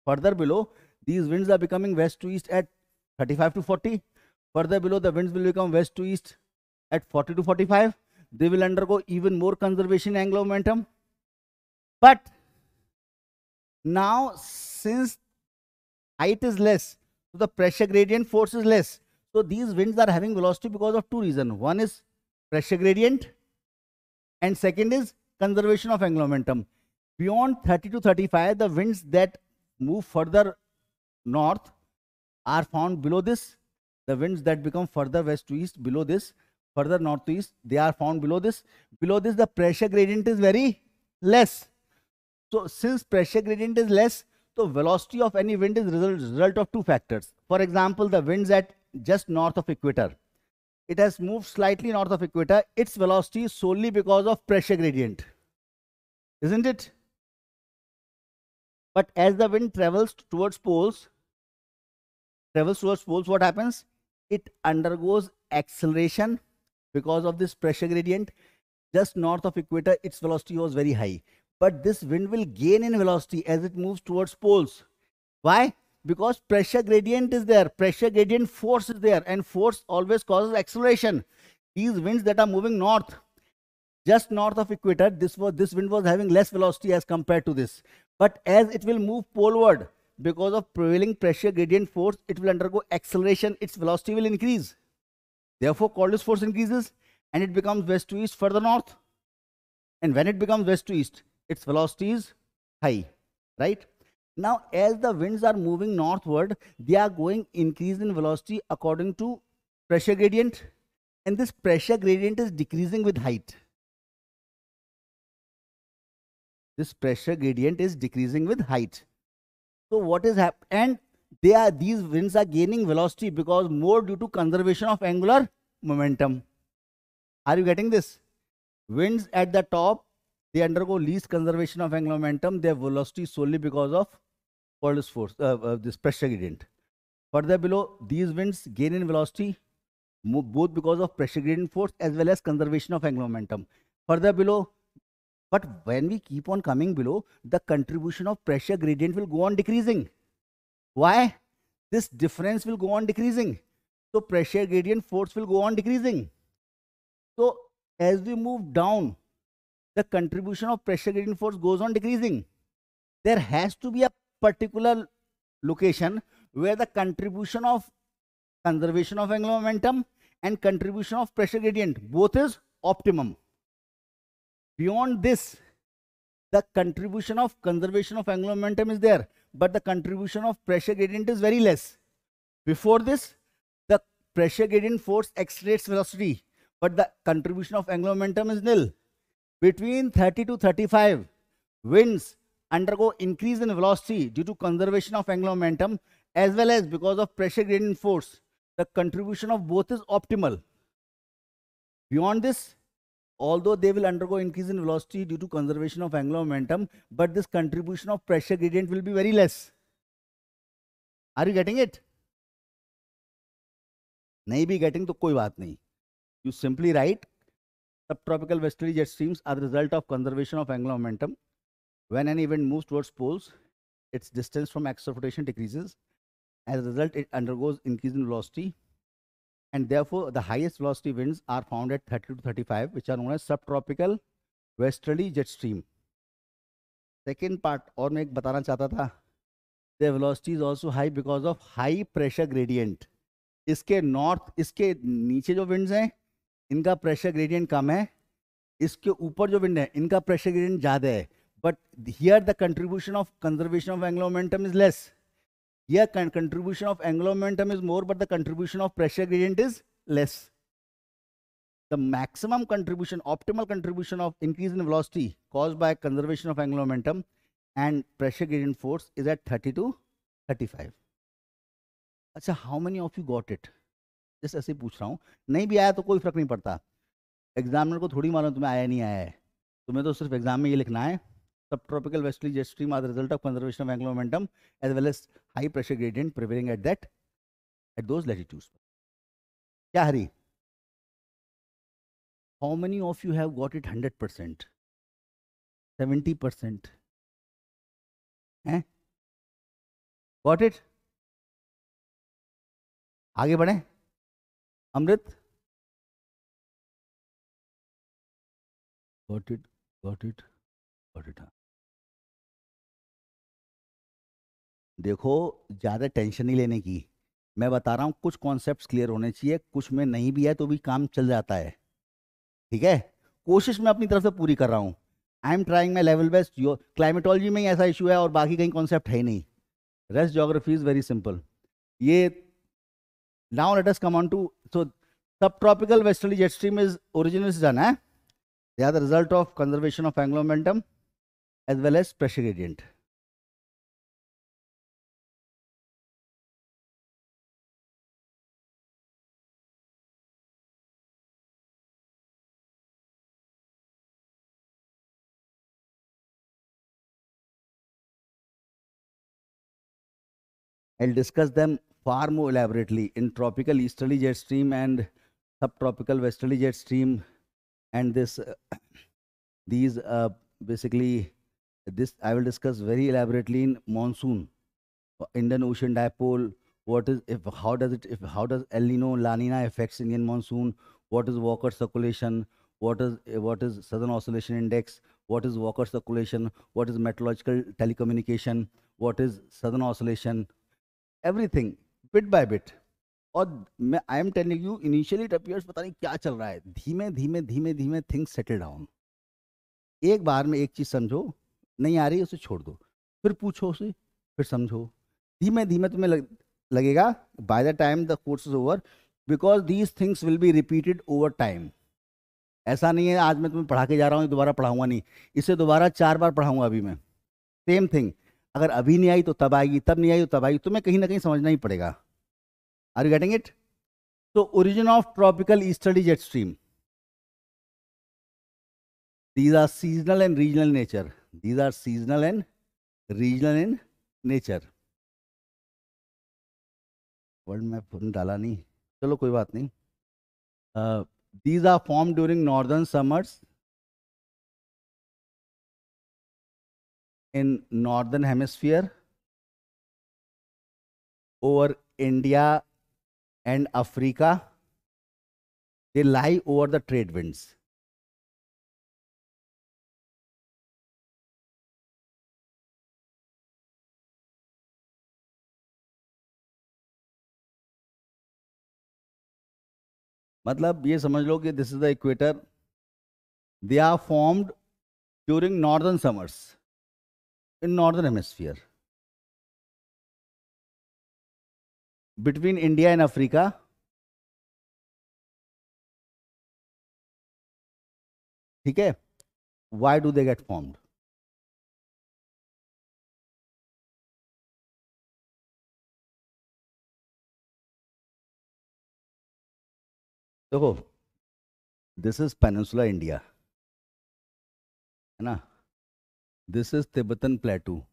further below, these winds are becoming west to east at 35 to 40. Further below, the winds will become west to east at 40 to 45 they will undergo even more conservation angular momentum. But now since height is less, so the pressure gradient force is less. So these winds are having velocity because of two reasons. One is pressure gradient and second is conservation of angular momentum. Beyond 30 to 35, the winds that move further north are found below this. The winds that become further west to east below this further north to east they are found below this below this the pressure gradient is very less so since pressure gradient is less so velocity of any wind is result, result of two factors for example the winds at just north of equator it has moved slightly north of equator its velocity is solely because of pressure gradient isn't it but as the wind travels towards poles travels towards poles what happens it undergoes acceleration because of this pressure gradient just north of equator its velocity was very high but this wind will gain in velocity as it moves towards poles why because pressure gradient is there pressure gradient force is there and force always causes acceleration these winds that are moving north just north of equator this was this wind was having less velocity as compared to this but as it will move poleward because of prevailing pressure gradient force it will undergo acceleration its velocity will increase Therefore, Coriolis force increases and it becomes west to east further north. And when it becomes west to east, its velocity is high, right? Now, as the winds are moving northward, they are going increase in velocity according to pressure gradient. And this pressure gradient is decreasing with height. This pressure gradient is decreasing with height. So what is happening? And they are these winds are gaining velocity because more due to conservation of angular momentum are you getting this winds at the top they undergo least conservation of angular momentum their velocity solely because of Paulus force uh, uh, this pressure gradient further below these winds gain in velocity both because of pressure gradient force as well as conservation of angular momentum further below but when we keep on coming below the contribution of pressure gradient will go on decreasing why? This difference will go on decreasing. So pressure gradient force will go on decreasing. So as we move down, the contribution of pressure gradient force goes on decreasing. There has to be a particular location where the contribution of conservation of angular momentum and contribution of pressure gradient both is optimum. Beyond this, the contribution of conservation of angular momentum is there, but the contribution of pressure gradient is very less. Before this, the pressure gradient force accelerates velocity, but the contribution of angular momentum is nil. Between 30 to 35, winds undergo increase in velocity due to conservation of angular momentum as well as because of pressure gradient force. The contribution of both is optimal. Beyond this, although they will undergo increase in velocity due to conservation of angular momentum, but this contribution of pressure gradient will be very less. Are you getting it? Maybe getting to तो कोई बात You simply write subtropical westerly jet streams are the result of conservation of angular momentum. When an event moves towards poles, its distance from axis of rotation decreases. As a result, it undergoes increase in velocity and therefore the highest velocity winds are found at 30 to 35 which are known as subtropical westerly jet stream second part aur main ek batana chahta tha the velocity is also high because of high pressure gradient iske north iske niche jo winds hain inka pressure gradient kam hai iske upar jo wind hai inka pressure gradient zyada hai but here the contribution of conservation of angular momentum is less या contribution of angular momentum is more but the contribution of pressure gradient is less the maximum contribution optimal contribution of increase in velocity caused by conservation of angular momentum and pressure gradient force is at thirty two thirty five अच्छा how many of you got it just ऐसे ही पूछ रहा हूँ नहीं भी आया तो कोई फर्क नहीं पड़ता एग्जामिनर को थोड़ी मालूम तुम्हें आया नहीं आया है तुम्हें तो सिर्फ एग्जाम में ये लिखना है subtropical westerly jet stream are the result of conservation of angular momentum as well as high pressure gradient prevailing at that at those latitudes. Yeah, Hari. How many of you have got it 100%? 70%? Eh? Got it? आगे बढ़े अमृत got it got it got it देखो ज़्यादा tension नहीं लेने की मैं बता रहा हूँ कुछ कॉन्सेप्ट क्लियर होने चाहिए कुछ में नहीं भी है तो भी काम चल जाता है ठीक है कोशिश मैं अपनी तरफ से पूरी कर रहा हूँ I am trying my level best your climatology में ही ऐसा इशू है और बाकी कहीं कॉन्सेप्ट है ही नहीं rest geography is very simple ये now let's come on to so सब tropical westerly jet stream is original done है they are the result of conservation of angular momentum as well as pressure gradient I'll discuss them far more elaborately in tropical easterly jet stream and subtropical westerly jet stream and this uh, these uh, basically this I will discuss very elaborately in monsoon uh, Indian Ocean dipole what is if how does it if how does El Nino La Nina affects Indian monsoon what is Walker circulation what is eh, what is Southern Oscillation Index what is Walker circulation what is meteorological telecommunication what is Southern Oscillation everything bit by bit और मैं I am telling you initially it appears पता नहीं क्या चल रहा है धीमे धीमे धीमे धीमे थिंग्स सेटल डाउन एक बार में एक चीज़ समझो नहीं आ रही उसे छोड़ दो फिर पूछो उसे फिर समझो धीमे धीमे तुम्हें लग, लगेगा by the time the course is over because these things will be repeated over time ऐसा नहीं है आज मैं तुम्हें पढ़ा के जा रहा हूँ दोबारा पढ़ाऊंगा नहीं इसे दोबारा चार बार पढ़ाऊंगा अभी मैं सेम थिंग अगर अभी नहीं आई तो तब आएगी तब नहीं आई तो तब आएगी तुम्हें कहीं ना कहीं समझना ही पड़ेगा आर यू गेटिंग इट तो origin of tropical easterly jet stream these are seasonal and regional nature these are seasonal and regional in nature world map phone डाला नहीं चलो कोई बात नहीं these are form during northern summers in northern hemisphere over India and Africa. They lie over the trade winds. मतलब ये समझ लो कि this is the equator they are formed during northern summers in northern hemisphere between india and africa ठीक है why do they get formed देखो this is peninsula India है ना This is Tibetan Plateau,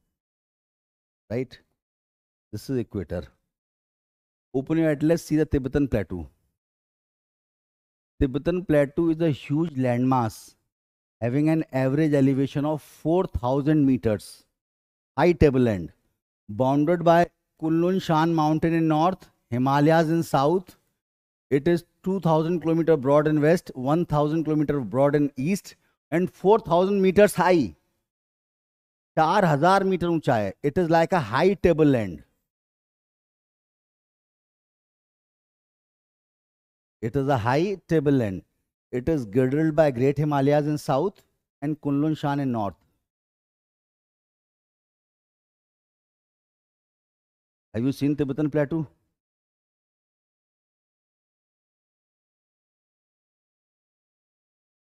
right? This is equator. Open your atlas, see the Tibetan Plateau. Tibetan Plateau is a huge landmass having an average elevation of 4000 meters, high tableland, bounded by Kunlun Shan mountain in north, Himalayas in south. It is 2000 kilometer broad in west, 1000 kilometer broad in east and 4000 meters high. चार हजार metre ऊंचा है it is like a high table land it is a high table land it is girdled by great Himalayas in south and Kunlun Shan in north have you seen Tibetan plateau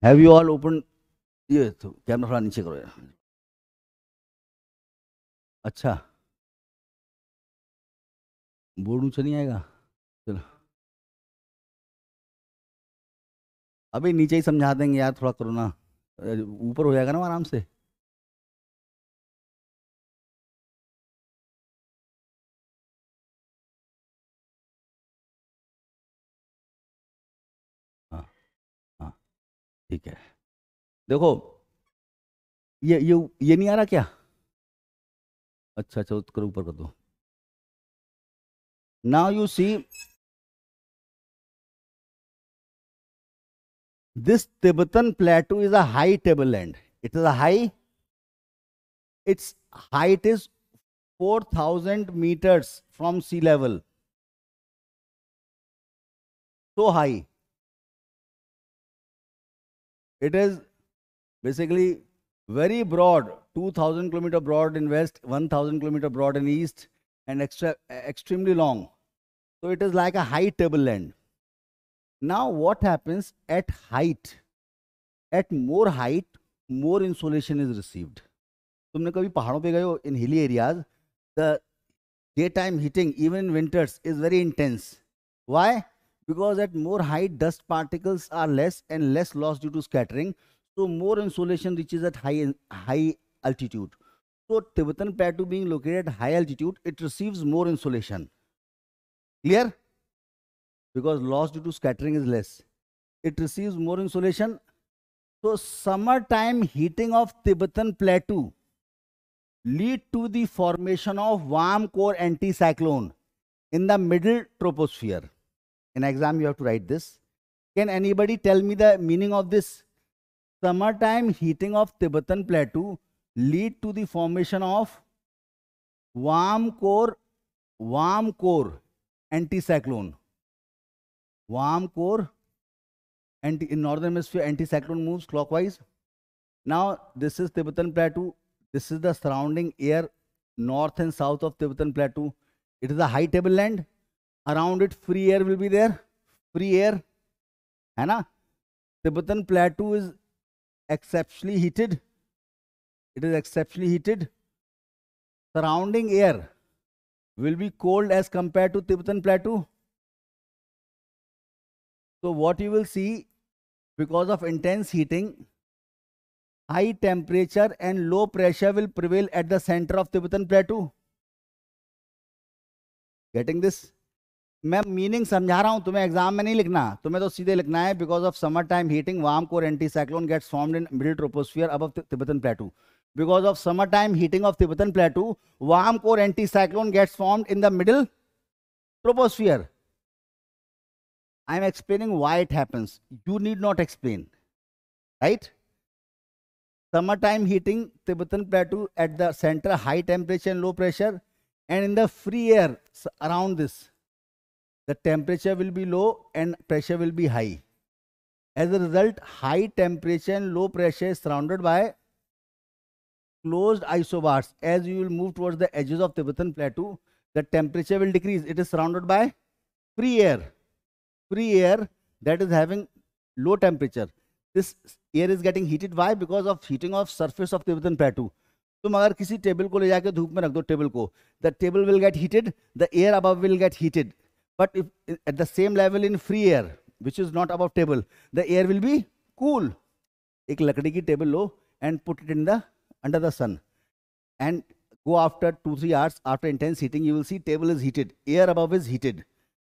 have you all open ये camera तो थोड़ा नीचे करो यार अच्छा। Board ऊँचा नहीं आएगा? चलो। अभी नीचे ही समझा देंगे यार थोड़ा करो ना। ऊपर हो जाएगा ना आराम से। हाँ, हाँ, ठीक है। देखो ये ये ये नहीं आ रहा क्या? अच्छा अच्छा उत्कर ऊपर कर दो now you see this Tibetan plateau is a high table land it is a high its height is four thousand metres from sea level so high it is basically very broad 2000 kilometer broad in west 1000 kilometer broad in east and extra, extremely long so it is like a high tableland now what happens at height at more height more insulation is received In hilly areas, the daytime heating, even in winters, is very intense. Why? because at more height dust particles are less and less loss due to scattering so more insulation reaches at high high altitude. So Tibetan plateau being located at high altitude, it receives more insulation. Clear? Because loss due to scattering is less. It receives more insulation. So summertime heating of Tibetan plateau lead to the formation of warm core anticyclone in the middle troposphere. In exam, you have to write this. Can anybody tell me the meaning of this? Summertime heating of Tibetan plateau lead to the formation of warm core warm core anticyclone warm core anti in northern hemisphere anticyclone moves clockwise now this is tibetan plateau this is the surrounding air north and south of tibetan plateau it is a high tableland around it free air will be there free air है ना Tibetan plateau is exceptionally heated. it is exceptionally heated. Surrounding air will be cold as compared to Tibetan Plateau. So what you will see because of intense heating, high temperature and low pressure will prevail at the center of Tibetan Plateau. Getting this? मैं meaning समझा रहा हूँ तुम्हें exam में नहीं लिखना तुम्हें तो सीधे लिखना है because of summer time heating warm core anticyclone gets form in middle troposphere अब Tibetan plateau because of summertime heating of Tibetan Plateau, warm core anticyclone gets formed in the middle troposphere. I am explaining why it happens. You need not explain. Right? Summertime heating, Tibetan Plateau at the center, high temperature and low pressure, and in the free air around this, the temperature will be low and pressure will be high. As a result, high temperature and low pressure is surrounded by closed isobars, as you will move towards the edges of Tibetan plateau, the temperature will decrease. It is surrounded by free air. Free air that is having low temperature. This air is getting heated. Why? Because of heating of surface of Tibetan plateau. तुम अगर किसी table को ले जाके धूप में रख दो टेबल को the table will get heated the air above will get heated but if at the same level in free air which is not above table the air will be cool एक लकड़ी की table लो and put it in the under the sun and go after 2-3 hours after intense heating you will see table is heated air above is heated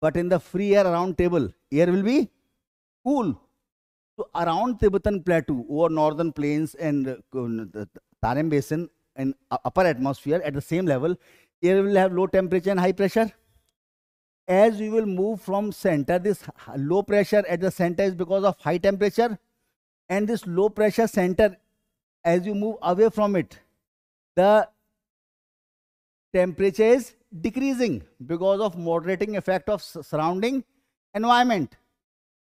but in the free air around table air will be cool so around tibetan plateau over northern plains and uh, tarim basin and upper atmosphere at the same level air will have low temperature and high pressure as you will move from center this low pressure at the center is because of high temperature and this low pressure center as you move away from it, the temperature is decreasing because of moderating effect of surrounding environment.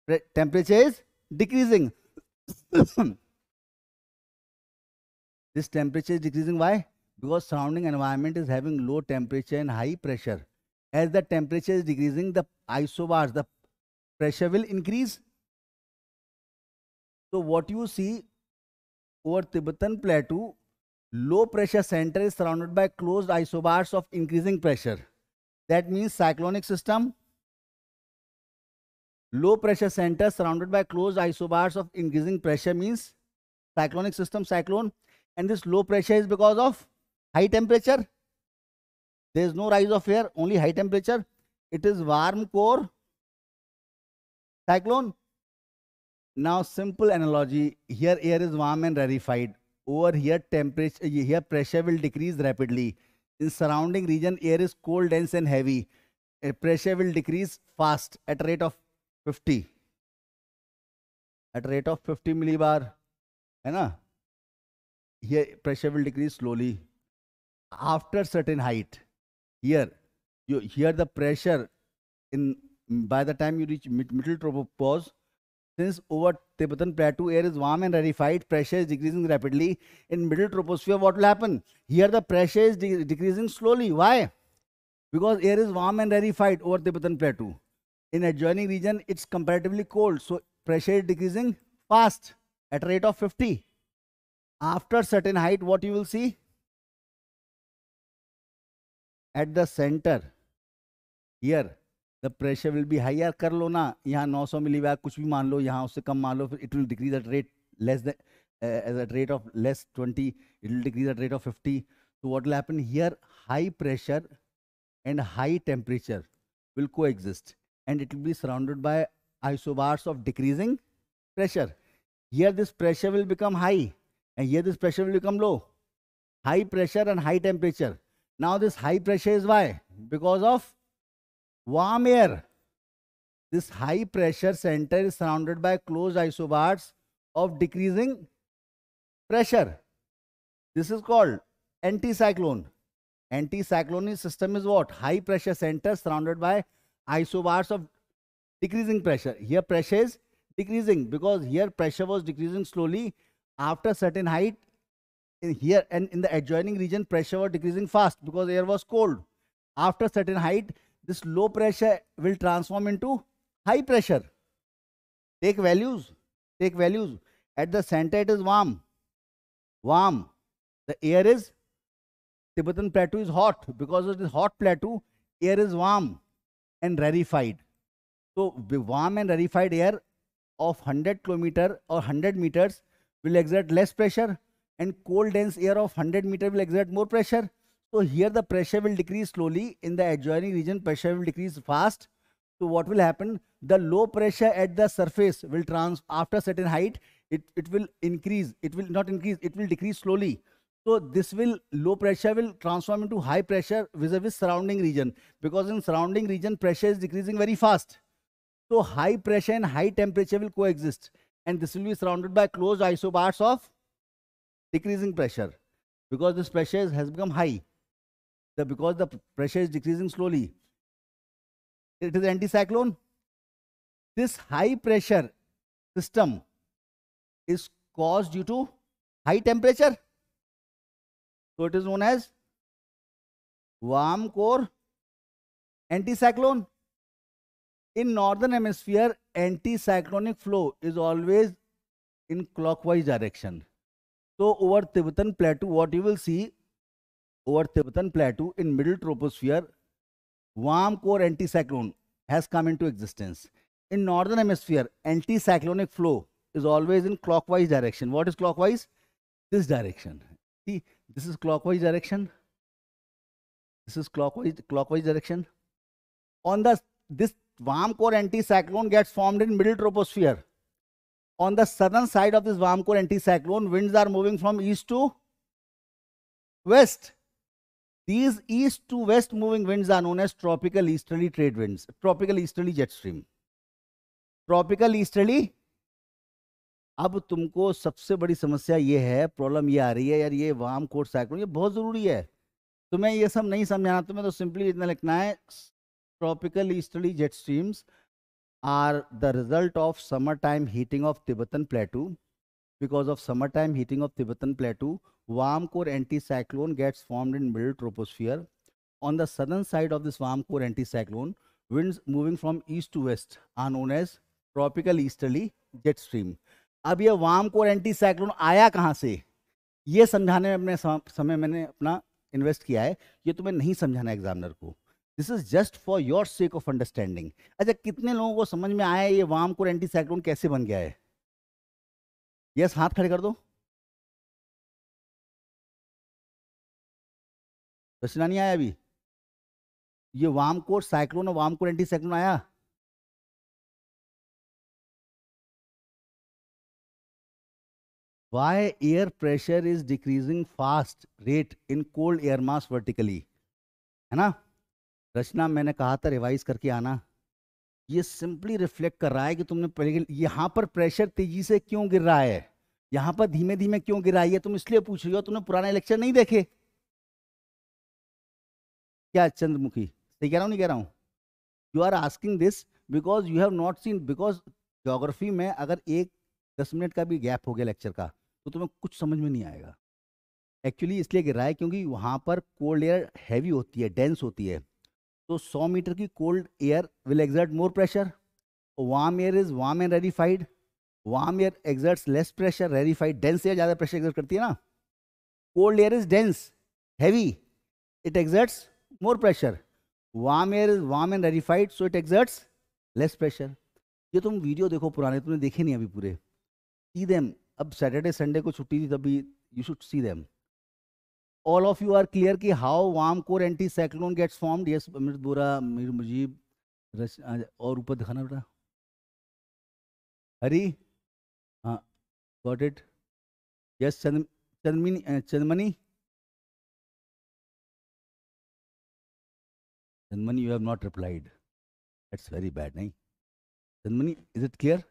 Re temperature is decreasing. this temperature is decreasing. Why? Because surrounding environment is having low temperature and high pressure. As the temperature is decreasing, the isobars, the pressure will increase. So what you see over Tibetan plateau, low pressure center is surrounded by closed isobars of increasing pressure. That means cyclonic system, low pressure center surrounded by closed isobars of increasing pressure means cyclonic system cyclone and this low pressure is because of high temperature. There is no rise of air, only high temperature. It is warm core cyclone now, simple analogy here air is warm and rarefied. Over here, temperature, here pressure will decrease rapidly. In surrounding region, air is cold, dense, and heavy. Eh, pressure will decrease fast at rate of 50. At rate of 50 millibar, है ना? Here pressure will decrease slowly after certain height. Here, you here the pressure in by the time you reach mid, middle tropopause, since over Tibetan plateau air is warm and rarefied, pressure is decreasing rapidly. In middle troposphere, what will happen? Here the pressure is de decreasing slowly. Why? Because air is warm and rarefied over Tibetan plateau. In adjoining region, it's comparatively cold, so pressure is decreasing fast at rate of 50. After certain height, what you will see? At the center, here, the pressure will be higher. यार कर लो ना यहाँ 900 सौ milliwatt कुछ भी मान लो यहाँ उससे कम मान फिर it will decrease at rate less than as at rate of less 20 it will decrease at rate of 50 so what will happen here high pressure and high temperature will coexist and it will be surrounded by isobars of decreasing pressure here this pressure will become high and here this pressure will become low high pressure and high temperature now this high pressure is why because of warm air. This high pressure center is surrounded by closed isobars of decreasing pressure. This is called anticyclone. Anticyclone system is what? High pressure center surrounded by isobars of decreasing pressure. Here pressure is decreasing because here pressure was decreasing slowly after certain height in here and in the adjoining region pressure was decreasing fast because air was cold after certain height this low pressure will transform into high pressure. Take values, take values. At the center it is warm, warm. The air is, Tibetan plateau is hot. Because it is hot plateau, air is warm and rarefied. So warm and rarefied air of 100 kilometer or 100 meters will exert less pressure and cold dense air of 100 meter will exert more pressure so here the pressure will decrease slowly. In the adjoining region, pressure will decrease fast. So what will happen? The low pressure at the surface will trans after certain height, it, it will increase. It will not increase, it will decrease slowly. So this will low pressure will transform into high pressure vis-a-vis -vis surrounding region because in surrounding region pressure is decreasing very fast. So high pressure and high temperature will coexist and this will be surrounded by closed isobars of decreasing pressure because this pressure has become high the, because the pressure is decreasing slowly, it is anticyclone. This high pressure system is caused due to high temperature. So it is known as warm core anticyclone. In northern hemisphere, anticyclonic flow is always in clockwise direction. So over Tibetan plateau, what you will see, over Tibetan Plateau in middle troposphere, warm core anticyclone has come into existence. In northern hemisphere, anticyclonic flow is always in clockwise direction. What is clockwise? This direction. See, this is clockwise direction. This is clockwise clockwise direction. On the this warm core anticyclone gets formed in middle troposphere. On the southern side of this warm core anticyclone, winds are moving from east to west These east to west moving winds are known as tropical easterly trade winds, tropical easterly jet stream. Tropical easterly अब तुमको सबसे बड़ी समस्या ये है problem ये आ रही है यार ये वाम कोट साइक्लोन ये बहुत ज़रूरी है तुम्हें ये सब नहीं समझाना तुम्हें तो सिंपली इतना लिखना है tropical easterly jet streams are the result of summer time heating of Tibetan plateau because of summertime heating of Tibetan Plateau, warm core anticyclone gets formed in middle troposphere. On the southern side of this warm core anticyclone, winds moving from east to west are known as tropical easterly jet stream. अब ये warm core anticyclone आया कहाँ से ये समझाने में अपने समय मैंने अपना इन्वेस्ट किया है ये तुम्हें नहीं समझाना एग्जामिनर को this is just for your sake of understanding अच्छा कितने लोगों को समझ में आया ये वार्म कोर एंटीसाइक्लोन कैसे बन गया है यस हाथ खड़े कर दो रचना नहीं आया अभी ये वाम कोर साइक्लोन और वाम कोर एंटी साइक्लोन आया why air pressure is decreasing fast rate in cold air mass vertically है ना रचना मैंने कहा था रिवाइज करके आना ये सिंपली रिफ्लेक्ट कर रहा है कि तुमने पहले यहाँ पर प्रेशर तेजी से क्यों गिर रहा है यहाँ पर धीमे धीमे क्यों गिर रही है तुम इसलिए पूछ रही हो तुमने पुराने लेक्चर नहीं देखे क्या चंद्रमुखी सही कह रहा हूँ नहीं कह रहा हूँ you are asking this because you have not seen because geography में अगर एक दस मिनट का भी गैप हो गया लेक्चर का तो तुम्हें कुछ समझ में नहीं आएगा एक्चुअली इसलिए गिर रहा है क्योंकि वहाँ पर कोल्ड एयर हैवी होती है डेंस होती है तो 100 मीटर की cold air will exert more pressure warm air is warm and rarefied warm air exerts less pressure rarefied dense air ज़्यादा प्रेशर एग्जर्ट करती है ना cold air is dense heavy it exerts more pressure warm air is warm and rarefied so it exerts less pressure ये तुम video देखो पुराने तुमने देखे नहीं अभी पूरे सी देम अब सैटरडे संडे को छुट्टी थी तभी you should see them all of you are clear कि how warm core anticyclone gets formed yes Amrit Bora Mir Mujib और ऊपर दिखाना बेटा हरी हाँ गॉट इट यस चंद चंदमिन Chandmani Chandmani you have not replied it's very bad नहीं चंदमनी इज इट क्लियर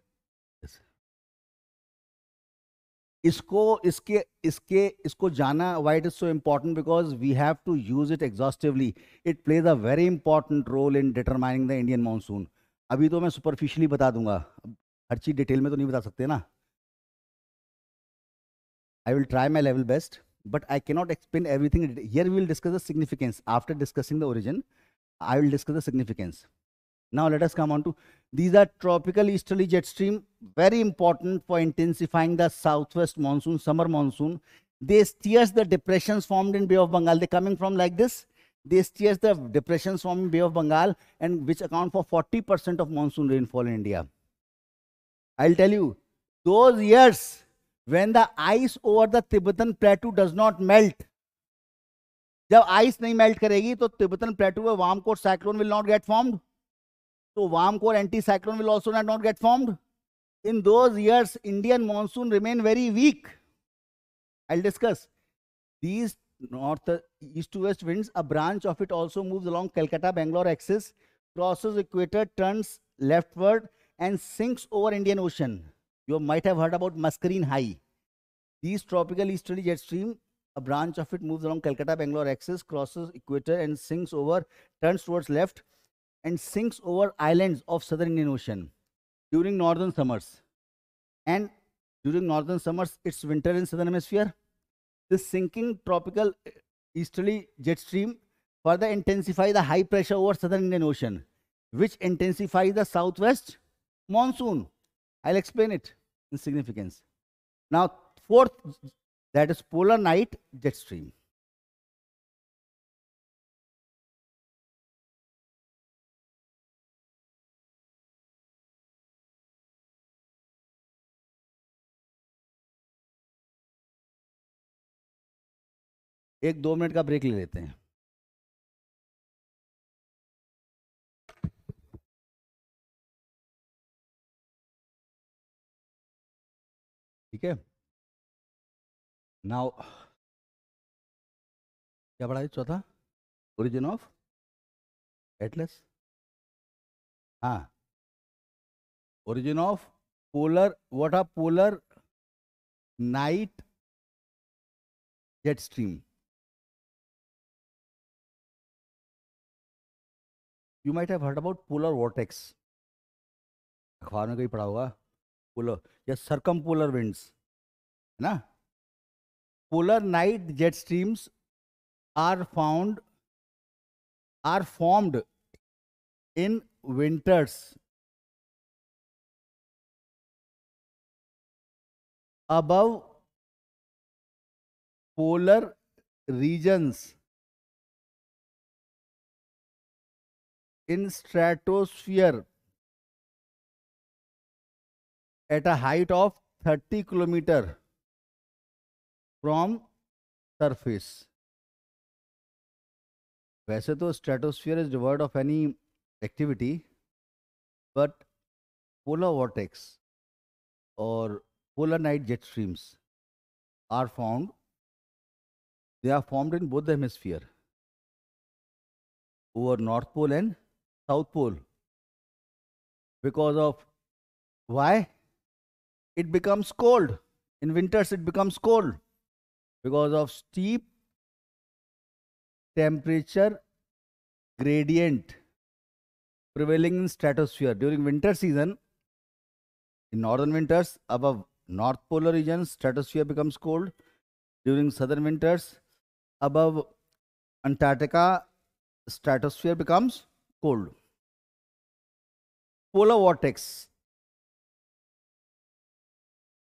इसको इसके इसके इसको जाना why it is so important because we have to use it exhaustively it plays a very important role in determining the Indian monsoon अभी तो मैं superficially बता दूंगा हर चीज़ डिटेल में तो नहीं बता सकते ना I will try my level best but I cannot explain everything here we will discuss the significance after discussing the origin I will discuss the significance now let us come on to These are tropical easterly jet stream, very important for intensifying the southwest monsoon, summer monsoon. They steer the depressions formed in Bay of Bengal. They're coming from like this. They steer the depressions formed in Bay of Bengal and which account for 40% of monsoon rainfall in India. I'll tell you, those years when the ice over the Tibetan plateau does not melt, जब ice नहीं melt करेगी तो Tibetan plateau में warm core cyclone will not get formed so warm core anticyclone will also not, not get formed. In those years, Indian monsoon remain very weak. I'll discuss. These north east to west winds, a branch of it also moves along Calcutta Bangalore axis, crosses equator, turns leftward, and sinks over Indian Ocean. You might have heard about Muscarine High. These tropical easterly jet stream, a branch of it moves along Calcutta Bangalore axis, crosses equator, and sinks over, turns towards left and sinks over islands of southern Indian Ocean during northern summers. And during northern summers, it's winter in southern hemisphere. This sinking tropical eh, easterly jet stream further intensify the high pressure over southern Indian Ocean, which intensifies the southwest monsoon. I'll explain it in significance. Now, fourth, that is polar night jet stream. एक दो minute का break ले लेते हैं ठीक है now क्या पढ़ा है चौथा ओरिजिन ऑफ एटलस हाँ origin of polar what are polar night jet stream you might have heard about polar vortex अखबार में कहीं पढ़ा होगा पोलर या सरकम पोलर विंड्स है ना polar night jet streams are found are formed in winters above polar regions in stratosphere at a height of 30 km from surface वैसे तो stratosphere is void of any activity but polar vortex और polar night jet streams are found they are formed in both the hemisphere over north pole and South Pole because of why? It becomes cold. In winters, it becomes cold because of steep temperature gradient prevailing in stratosphere during winter season in northern winters above north polar region stratosphere becomes cold during southern winters above antarctica stratosphere becomes cold polar vortex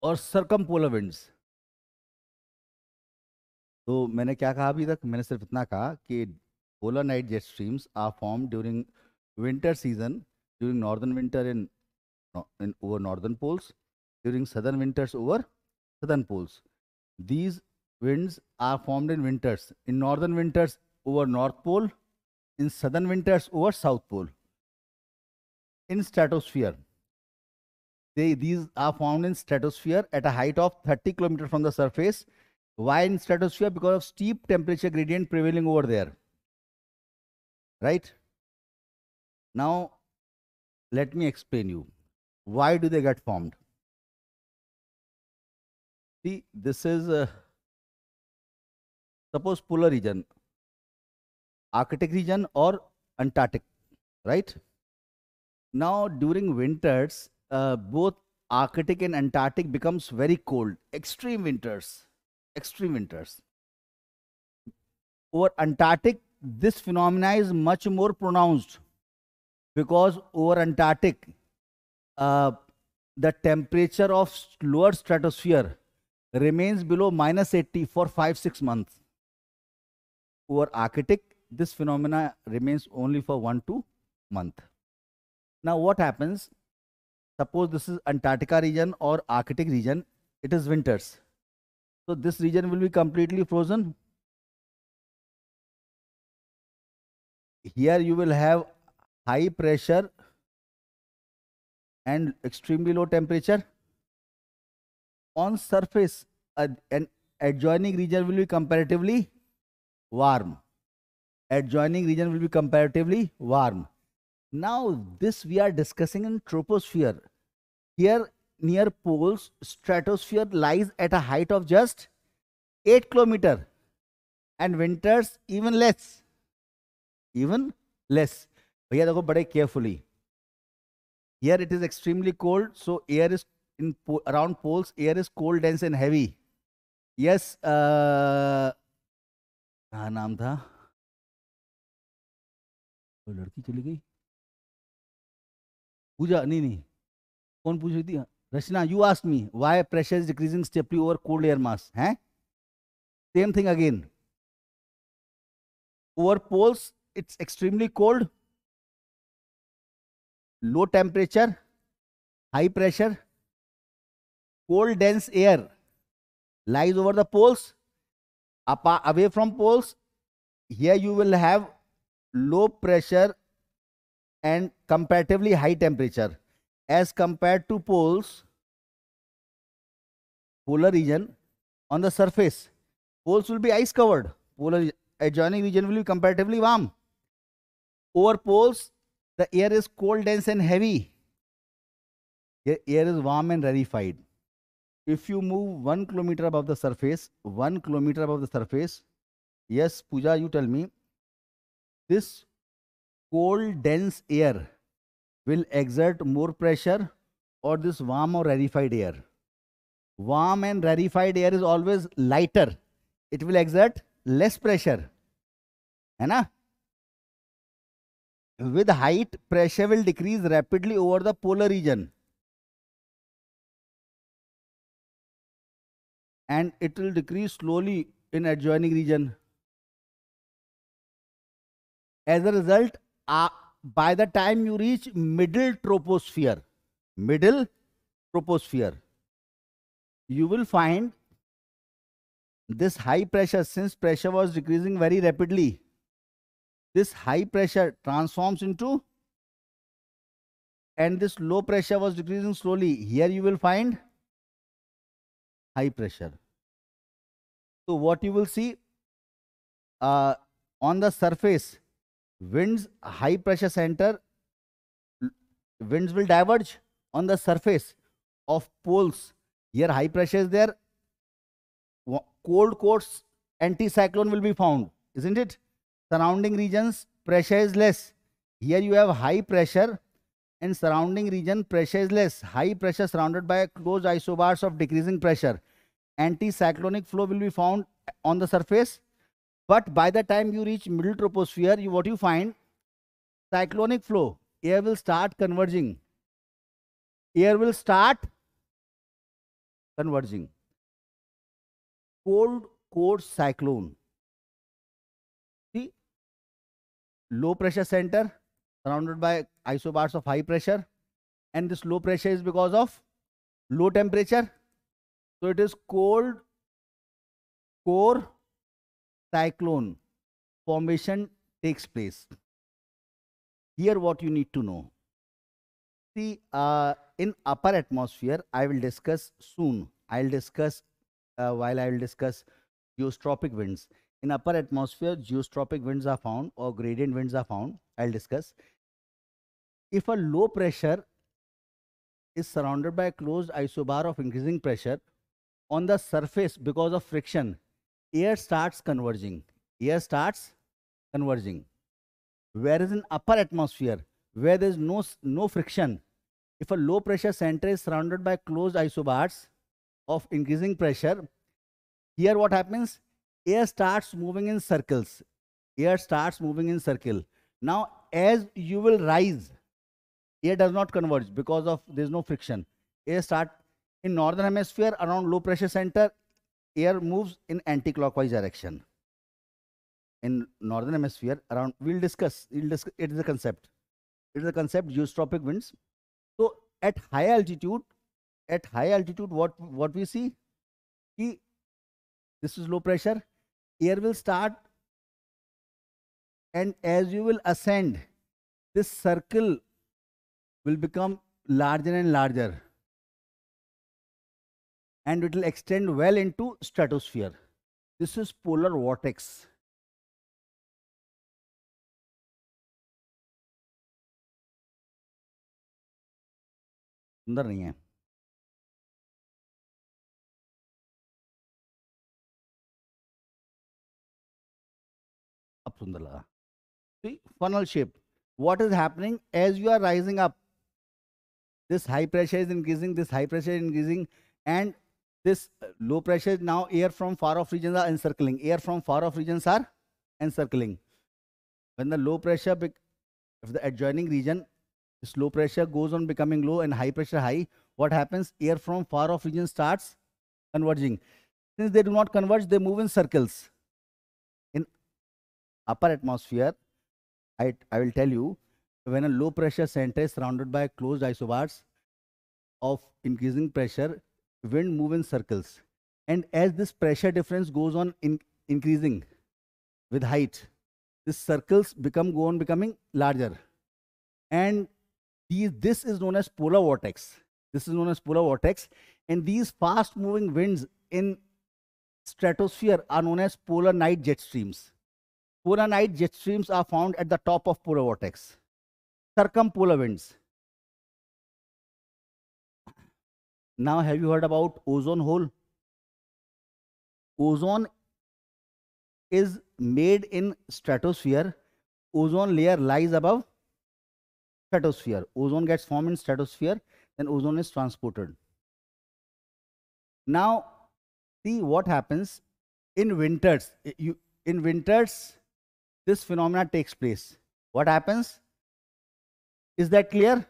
और सरकमपोलर winds तो मैंने क्या कहा अभी तक मैंने सिर्फ इतना कहा कि polar night jet streams are formed during winter season during northern winter in in over northern poles during southern winters over southern poles these winds are formed in winters in northern winters over north pole in southern winters over South Pole. In stratosphere, they, these are found in stratosphere at a height of 30 km from the surface. Why in stratosphere? Because of steep temperature gradient prevailing over there. Right? Now, let me explain you. Why do they get formed? See, this is, uh, suppose polar region, Arctic region or Antarctic, right? Now during winters, uh, both Arctic and Antarctic becomes very cold, extreme winters, extreme winters. Over Antarctic, this phenomena is much more pronounced because over Antarctic, uh, the temperature of lower stratosphere remains below minus 80 for 5 6 months over arctic this phenomena remains only for one to month. Now what happens? Suppose this is Antarctica region or Arctic region, it is winters. So this region will be completely frozen. Here you will have high pressure and extremely low temperature. On surface, uh, an adjoining region will be comparatively warm adjoining region will be comparatively warm. Now, this we are discussing in troposphere. Here, near poles, stratosphere lies at a height of just 8 kilometer and winters even less. Even less. Here, go very carefully. Here it is extremely cold, so air is in po around poles. Air is cold, dense and heavy. Yes. Uh, तो लड़की चली गई पूजा नहीं नहीं कौन पूछ रही थी Rachna you asked me why pressure is decreasing steeply over cold air mass है same thing again over poles it's extremely cold low temperature high pressure cold dense air lies over the poles up away from poles here you will have low pressure and comparatively high temperature as compared to poles polar region on the surface poles will be ice covered polar adjoining region will be comparatively warm over poles the air is cold dense and heavy the air is warm and rarefied if you move 1 kilometer above the surface 1 kilometer above the surface yes puja you tell me this cold dense air will exert more pressure or this warm or rarefied air. Warm and rarefied air is always lighter. It will exert less pressure. है with height pressure will decrease rapidly over the polar region and it will decrease slowly in adjoining region as a result, uh, by the time you reach middle troposphere, middle troposphere, you will find this high pressure, since pressure was decreasing very rapidly, this high pressure transforms into and this low pressure was decreasing slowly. Here you will find high pressure. So what you will see uh, on the surface, winds high pressure center winds will diverge on the surface of poles here high pressure is there cold course anticyclone will be found isn't it surrounding regions pressure is less here you have high pressure and surrounding region pressure is less high pressure surrounded by closed isobars of decreasing pressure anticyclonic flow will be found on the surface but by the time you reach middle troposphere, you, what you find? Cyclonic flow. Air will start converging. Air will start converging. Cold core cyclone. See, low pressure center surrounded by isobars of high pressure. And this low pressure is because of low temperature. So it is cold core cyclone formation takes place. Here what you need to know. See, uh, in upper atmosphere, I will discuss soon. I will discuss uh, while I will discuss geostrophic winds. In upper atmosphere, geostrophic winds are found or gradient winds are found. I will discuss. If a low pressure is surrounded by a closed isobar of increasing pressure on the surface because of friction, air starts converging air starts converging whereas in upper atmosphere where there is no no friction if a low pressure center is surrounded by closed isobars of increasing pressure here what happens air starts moving in circles air starts moving in circle now as you will rise air does not converge because of there is no friction air start in northern hemisphere around low pressure center air moves in anti-clockwise direction in northern hemisphere around we'll discuss we'll discuss it is a concept it is a concept geostropic winds so at high altitude at high altitude what what we see ki, this is low pressure air will start and as you will ascend this circle will become larger and larger and it will extend well into stratosphere. This is polar vortex. सुंदर नहीं है अब सुंदर लगा see funnel shape what is happening as you are rising up this high pressure is increasing this high pressure is increasing and this uh, low pressure now air from far off regions are encircling air from far off regions are encircling when the low pressure if the adjoining region this low pressure goes on becoming low and high pressure high what happens air from far off region starts converging since they do not converge they move in circles in upper atmosphere i i will tell you when a low pressure center is surrounded by closed isobars of increasing pressure wind move in circles and as this pressure difference goes on in increasing with height these circles become go on becoming larger and these, this is known as polar vortex this is known as polar vortex and these fast moving winds in stratosphere are known as polar night jet streams polar night jet streams are found at the top of polar vortex circumpolar winds now have you heard about ozone hole ozone is made in stratosphere ozone layer lies above stratosphere ozone gets formed in stratosphere then ozone is transported now see what happens in winters you in winters this phenomena takes place what happens is that clear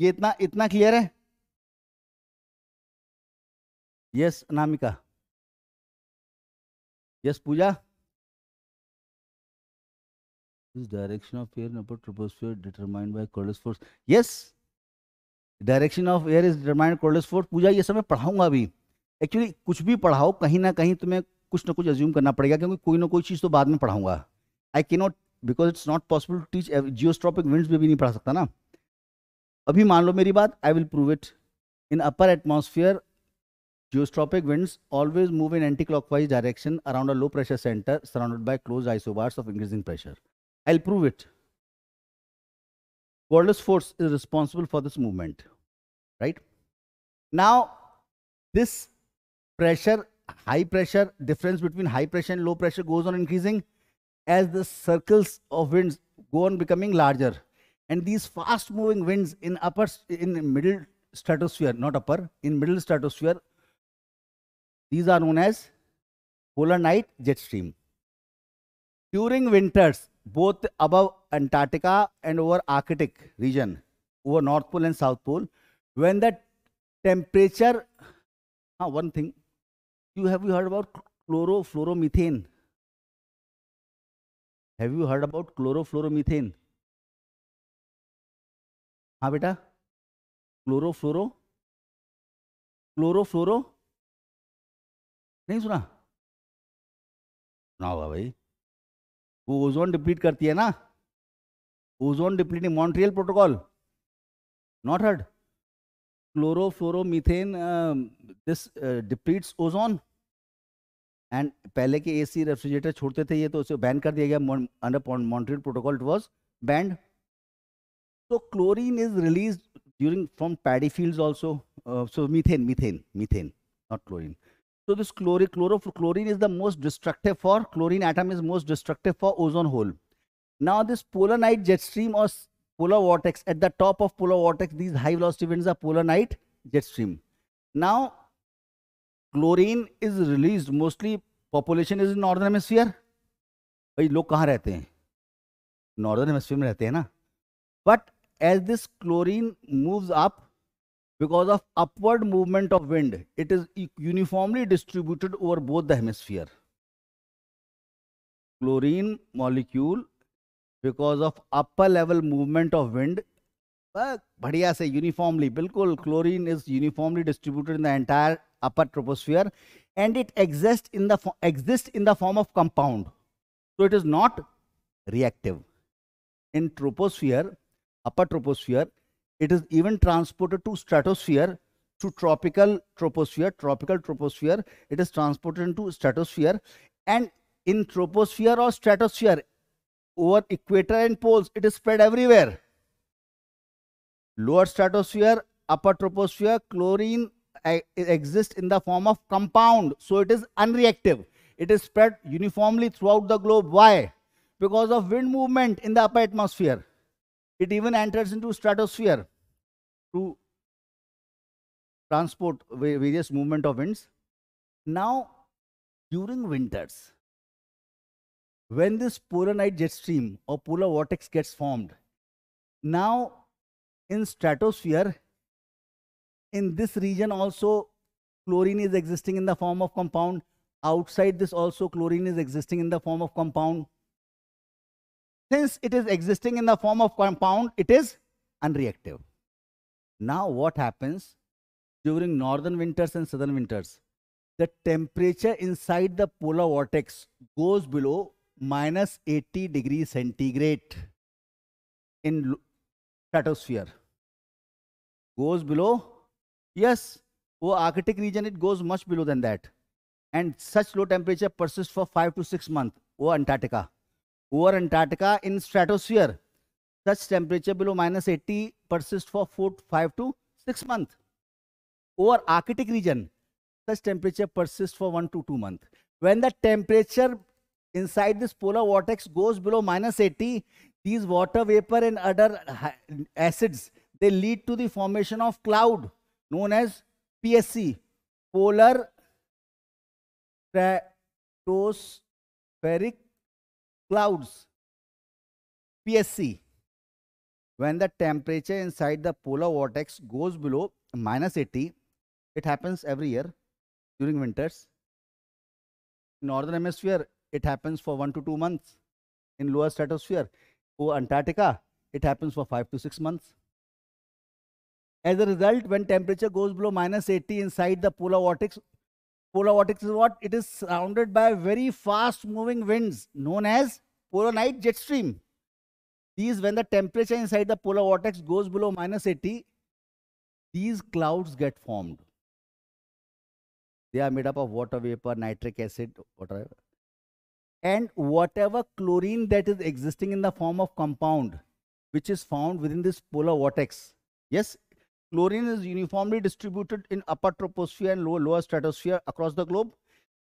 ये इतना इतना clear है. Yes Anamika yes Pooja direction direction of air in upper troposphere determined by Coriolis direction of air is determined Coriolis force Pooja ये सब मैं पढ़ाऊंगा अभी actually कुछ भी पढ़ाओ कहीं ना कहीं तुम्हें कुछ ना कुछ एज्यूम करना पड़ेगा क्योंकि कोई ना कोई चीज़ तो बाद में पढ़ाऊंगा I can not because it's not possible to teach geostrophic winds में भी नहीं पढ़ा सकता ना अभी मान लो मेरी बात I will prove it in upper atmosphere Geostropic winds always move in anti-clockwise direction around a low pressure center surrounded by closed isobars of increasing pressure. I'll prove it. Coriolis force is responsible for this movement, right? Now, this pressure, high pressure, difference between high pressure and low pressure goes on increasing as the circles of winds go on becoming larger. And these fast moving winds in upper, in middle stratosphere, not upper, in middle stratosphere these are known as polar night jet stream. During winters, both above Antarctica and over Arctic region, over North Pole and South Pole, when the temperature, ah, one thing, you have you heard about chlorofluoromethane? Have you heard about chlorofluoromethane? हाँ बेटा chlorofluoro chlorofluoro नहीं सुना सुना होगा भाई वो ozone deplete करती है ना ozone depleting Montreal protocol not heard chlorofluoromethane this depletes ozone and पहले के एसी रेफ्रिजरेटर छोड़ते थे ये तो उसे बैन कर दिया गया under Montreal protocol it was banned तो chlorine is release during from paddy field also so methane methane methane not chlorine So this chlorine, chlorofluorine is the most destructive for, chlorine atom is most destructive for ozone hole. Now this polar night jet stream or polar vortex, at the top of polar vortex, these high velocity winds are polar night jet stream. Now chlorine is released mostly, population is in northern hemisphere. भाई लोग कहाँ रहते हैं northern hemisphere में रहते हैं ना but as this chlorine moves up because of upward movement of wind, it is uniformly distributed over both the hemisphere. Chlorine molecule, because of upper level movement of wind, बढ़िया uniformly. Uniformly बिल्कुल chlorine is uniformly distributed in the entire upper troposphere and it exists in the exists in the form of compound so it is not reactive in troposphere upper troposphere it is even transported to stratosphere, to tropical troposphere, tropical troposphere. It is transported into stratosphere and in troposphere or stratosphere, over equator and poles, it is spread everywhere. Lower stratosphere, upper troposphere, chlorine exists in the form of compound. So it is unreactive. It is spread uniformly throughout the globe. Why? Because of wind movement in the upper atmosphere. It even enters into stratosphere to transport various movement of winds. Now, during winters, when this night jet stream or polar vortex gets formed, now in stratosphere, in this region also chlorine is existing in the form of compound. Outside this also chlorine is existing in the form of compound. Since it is existing in the form of compound, it is unreactive. Now what happens during northern winters and southern winters? The temperature inside the polar vortex goes below minus 80 degrees centigrade in stratosphere. Goes below? Yes, over Arctic region, it goes much below than that. And such low temperature persists for 5 to 6 months over Antarctica. Over Antarctica in stratosphere, such temperature below minus 80 persist for 4 5 to 6 months. Over Arctic region, such temperature persists for 1 to 2 months. When the temperature inside this polar vortex goes below minus 80, these water vapor and other acids, they lead to the formation of cloud known as PSC, polar stratospheric clouds, PSC when the temperature inside the polar vortex goes below minus 80 it happens every year during winters northern hemisphere it happens for 1 to 2 months in lower stratosphere over antarctica it happens for 5 to 6 months as a result when temperature goes below minus 80 inside the polar vortex polar vortex is what it is surrounded by very fast moving winds known as polar night jet stream these, when the temperature inside the polar vortex goes below minus 80, these clouds get formed. They are made up of water vapor, nitric acid, whatever. And whatever chlorine that is existing in the form of compound, which is found within this polar vortex. Yes, chlorine is uniformly distributed in upper troposphere and lower, lower stratosphere across the globe.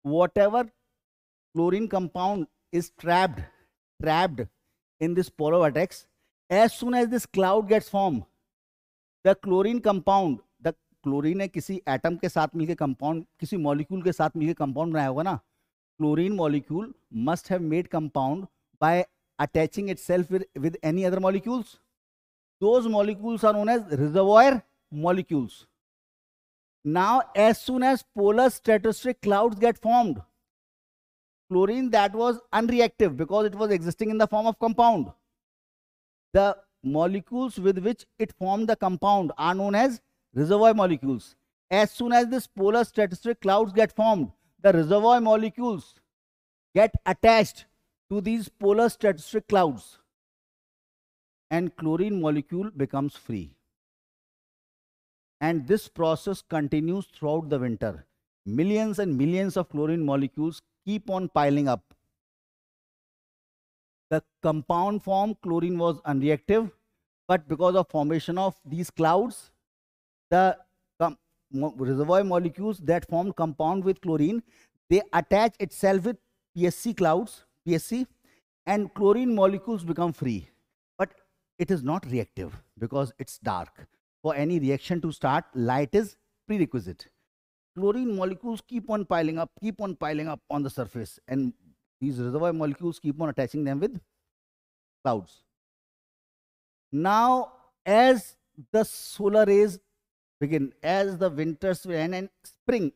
Whatever chlorine compound is trapped, trapped in this polar vortex As soon as this cloud gets form the chlorine compound, the chlorine है kisi atom ke sath milke compound, kisi molecule ke sath milke compound banaya hoga na chlorine molecule must have made compound by attaching itself with, with any other molecules. Those molecules are known as reservoir molecules. Now, as soon as polar stratospheric clouds get formed, chlorine that was unreactive because it was existing in the form of compound. The molecules with which it formed the compound are known as reservoir molecules. As soon as these polar stratospheric clouds get formed, the reservoir molecules get attached to these polar stratospheric clouds and chlorine molecule becomes free. And this process continues throughout the winter. Millions and millions of chlorine molecules keep on piling up. The compound form chlorine was unreactive, but because of formation of these clouds, the reservoir molecules that formed compound with chlorine, they attach itself with PSC clouds, PSC, and chlorine molecules become free. But it is not reactive because it's dark. For any reaction to start, light is prerequisite chlorine molecules keep on piling up, keep on piling up on the surface, and these reservoir molecules keep on attaching them with clouds. Now, as the solar rays begin, as the winters end and spring,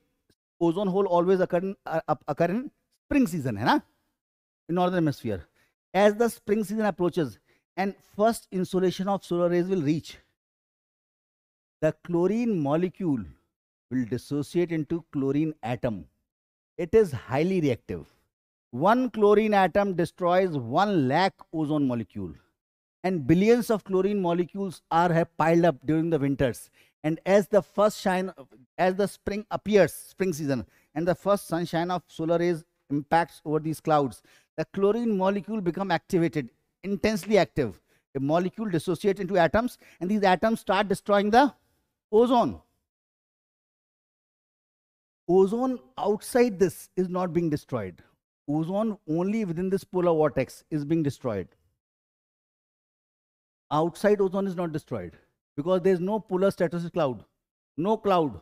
ozone hole always occur in, uh, occur in spring season, hai na? in northern hemisphere. As the spring season approaches and first insulation of solar rays will reach, the chlorine molecule will dissociate into chlorine atom. It is highly reactive. One chlorine atom destroys one lakh ozone molecule. And billions of chlorine molecules are piled up during the winters. And as the first shine, as the spring appears, spring season, and the first sunshine of solar rays impacts over these clouds, the chlorine molecule become activated, intensely active. A molecule dissociates into atoms, and these atoms start destroying the ozone ozone outside this is not being destroyed. Ozone only within this polar vortex is being destroyed. Outside ozone is not destroyed because there is no polar stratus cloud, no cloud,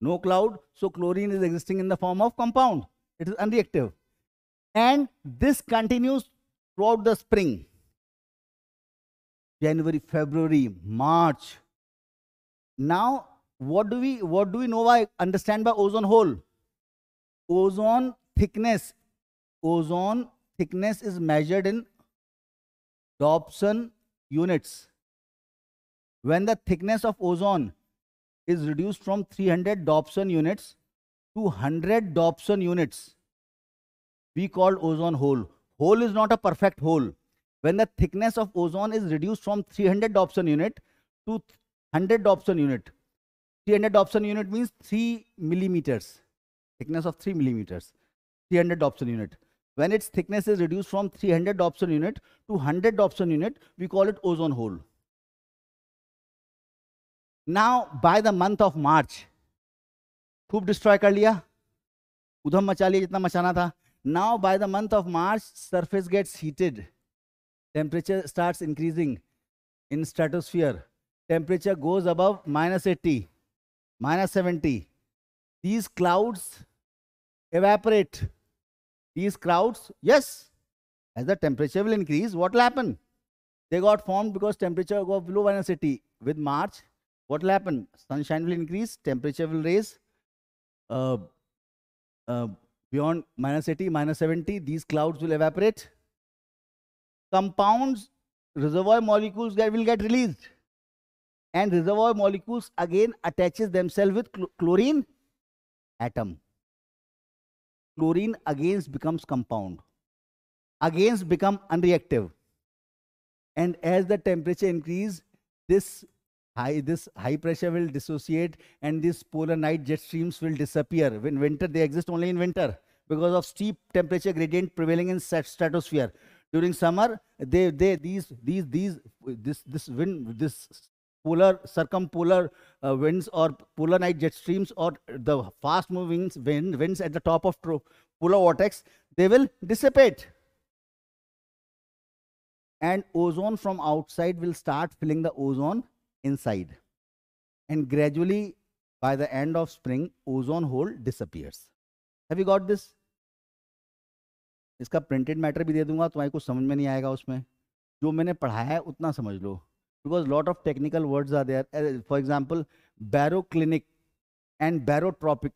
no cloud. So chlorine is existing in the form of compound. It is unreactive. And this continues throughout the spring. January, February, March. Now what do we what do we know by understand by ozone hole ozone thickness ozone thickness is measured in dobson units when the thickness of ozone is reduced from 300 dobson units to 100 dobson units we call ozone hole hole is not a perfect hole when the thickness of ozone is reduced from 300 dobson unit to 100 dobson unit 300 Dobson unit means 3 millimeters, thickness of 3 millimeters, 300 Dobson unit. When its thickness is reduced from 300 Dobson unit to 100 Dobson unit, we call it ozone hole. Now, by the month of March, खूब destroy कर लिया उधम मचा लिया जितना machana था now by the month of march surface gets heated temperature starts increasing in stratosphere temperature goes above minus 80 minus 70. These clouds evaporate. These clouds, yes, as the temperature will increase, what will happen? They got formed because temperature go below minus 80. With March, what will happen? Sunshine will increase, temperature will raise. Uh, uh, beyond minus 80, minus 70, these clouds will evaporate. Compounds, reservoir molecules get, will get released and reservoir molecules again attaches themselves with chlorine atom chlorine again becomes compound again become unreactive and as the temperature increase this high this high pressure will dissociate and these polar night jet streams will disappear in winter they exist only in winter because of steep temperature gradient prevailing in stratosphere during summer they they these these these this this wind this polar circumpolar winds और polar night jet streams और the fast moving winds at the top of polar vortex they will dissipate and ozone from outside will start filling the ozone inside and gradually by the end of spring ozone hole disappears have इसका printed matter भी दे दूंगा तुम्हारी कुछ समझ में नहीं आएगा उसमें जो मैंने पढ़ाया है उतना समझ लो because a lot of technical words are there. Uh, for example, baroclinic and barotropic,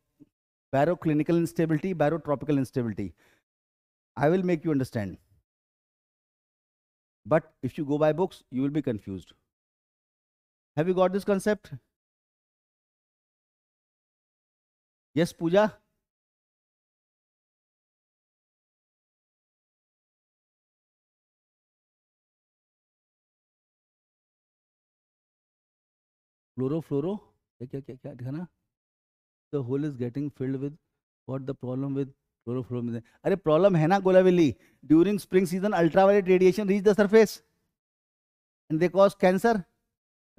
baroclinical instability, barotropical instability. I will make you understand. But if you go by books, you will be confused. Have you got this concept? Yes, Pooja? फ्लोरो फ्लोरो क्या क्या क्या क्या दिखाना the hole is getting filled with what the problem with chlorofluoromethane अरे problem है ना गोलावेली during spring season ultraviolet radiation reach the surface and they cause cancer.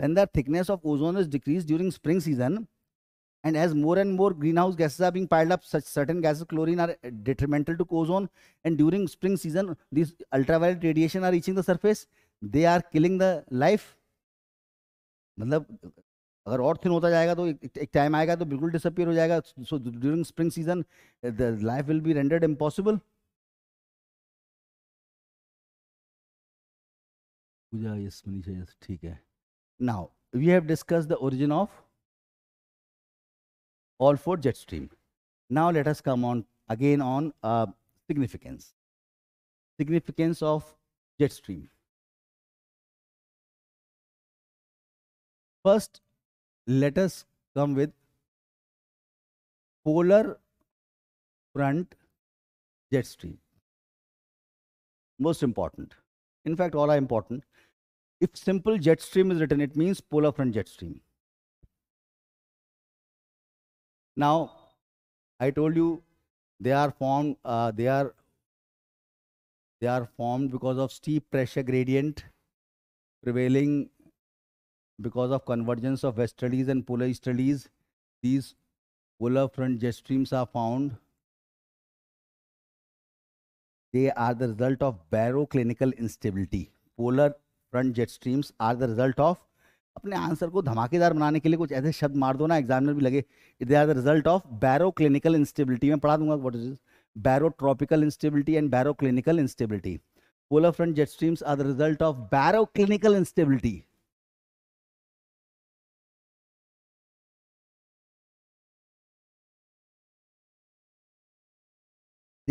When the thickness of ozone is decreased during spring season, and as more and more greenhouse gases are being piled up, such certain gases, chlorine, are detrimental to ozone. And during spring season, these ultraviolet radiation are reaching the surface. They are killing the life. मतलब अगर और thin होता जाएगा तो एक time आएगा तो बिल्कुल डिसअपियर हो जाएगा so during spring season the life will be rendered impossible Pooja yes Manisha yes ठीक है now we have discuss the origin of all four jet stream now let us come on again on significance significance of jet stream first let us come with polar front jet stream. Most important. In fact, all are important. If simple jet stream is written, it means polar front jet stream. Now, I told you they are formed, uh, they are they are formed because of steep pressure gradient prevailing because of convergence of westerlies and polar easterlies, these polar front jet streams are found. They are the result of baroclinical instability. Polar front jet streams are the result of अपने answer को धमाकेदार बनाने के लिए कुछ ऐसे शब्द मार दो ना एग्जामिनर भी लगे they are the result of baroclinic instability मैं पढ़ा दूंगा what is barotropical instability and baroclinic instability polar front jet streams are the result of baroclinic instability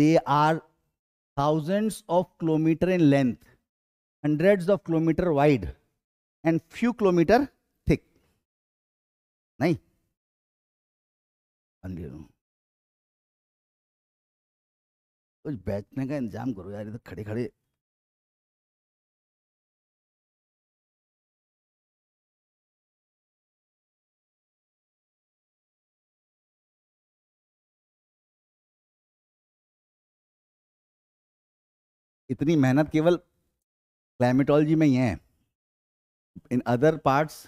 they are thousands of kilometer in length hundreds of kilometer wide and few kilometer thick nahi कुछ बैठने का इंतजाम करो यार इधर खड़े खड़े इतनी मेहनत केवल क्लाइमेटोलॉजी में ही है इन अदर पार्ट्स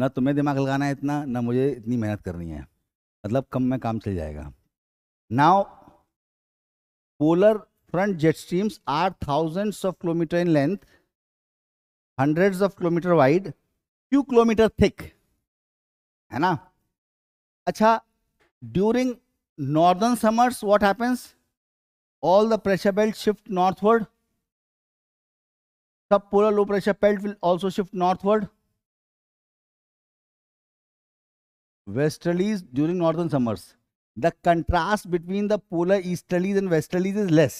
ना तुम्हें दिमाग लगाना है इतना ना मुझे इतनी मेहनत करनी है मतलब कम में काम चल जाएगा now polar front jet streams are thousands of kilometre in length hundreds of kilometre wide few kilometre thick है ना अच्छा during northern summers what happens all the pressure belts shift northward. Subpolar low pressure belt will also shift northward. Westerlies during northern summers. The contrast between the polar easterlies and westerlies is less.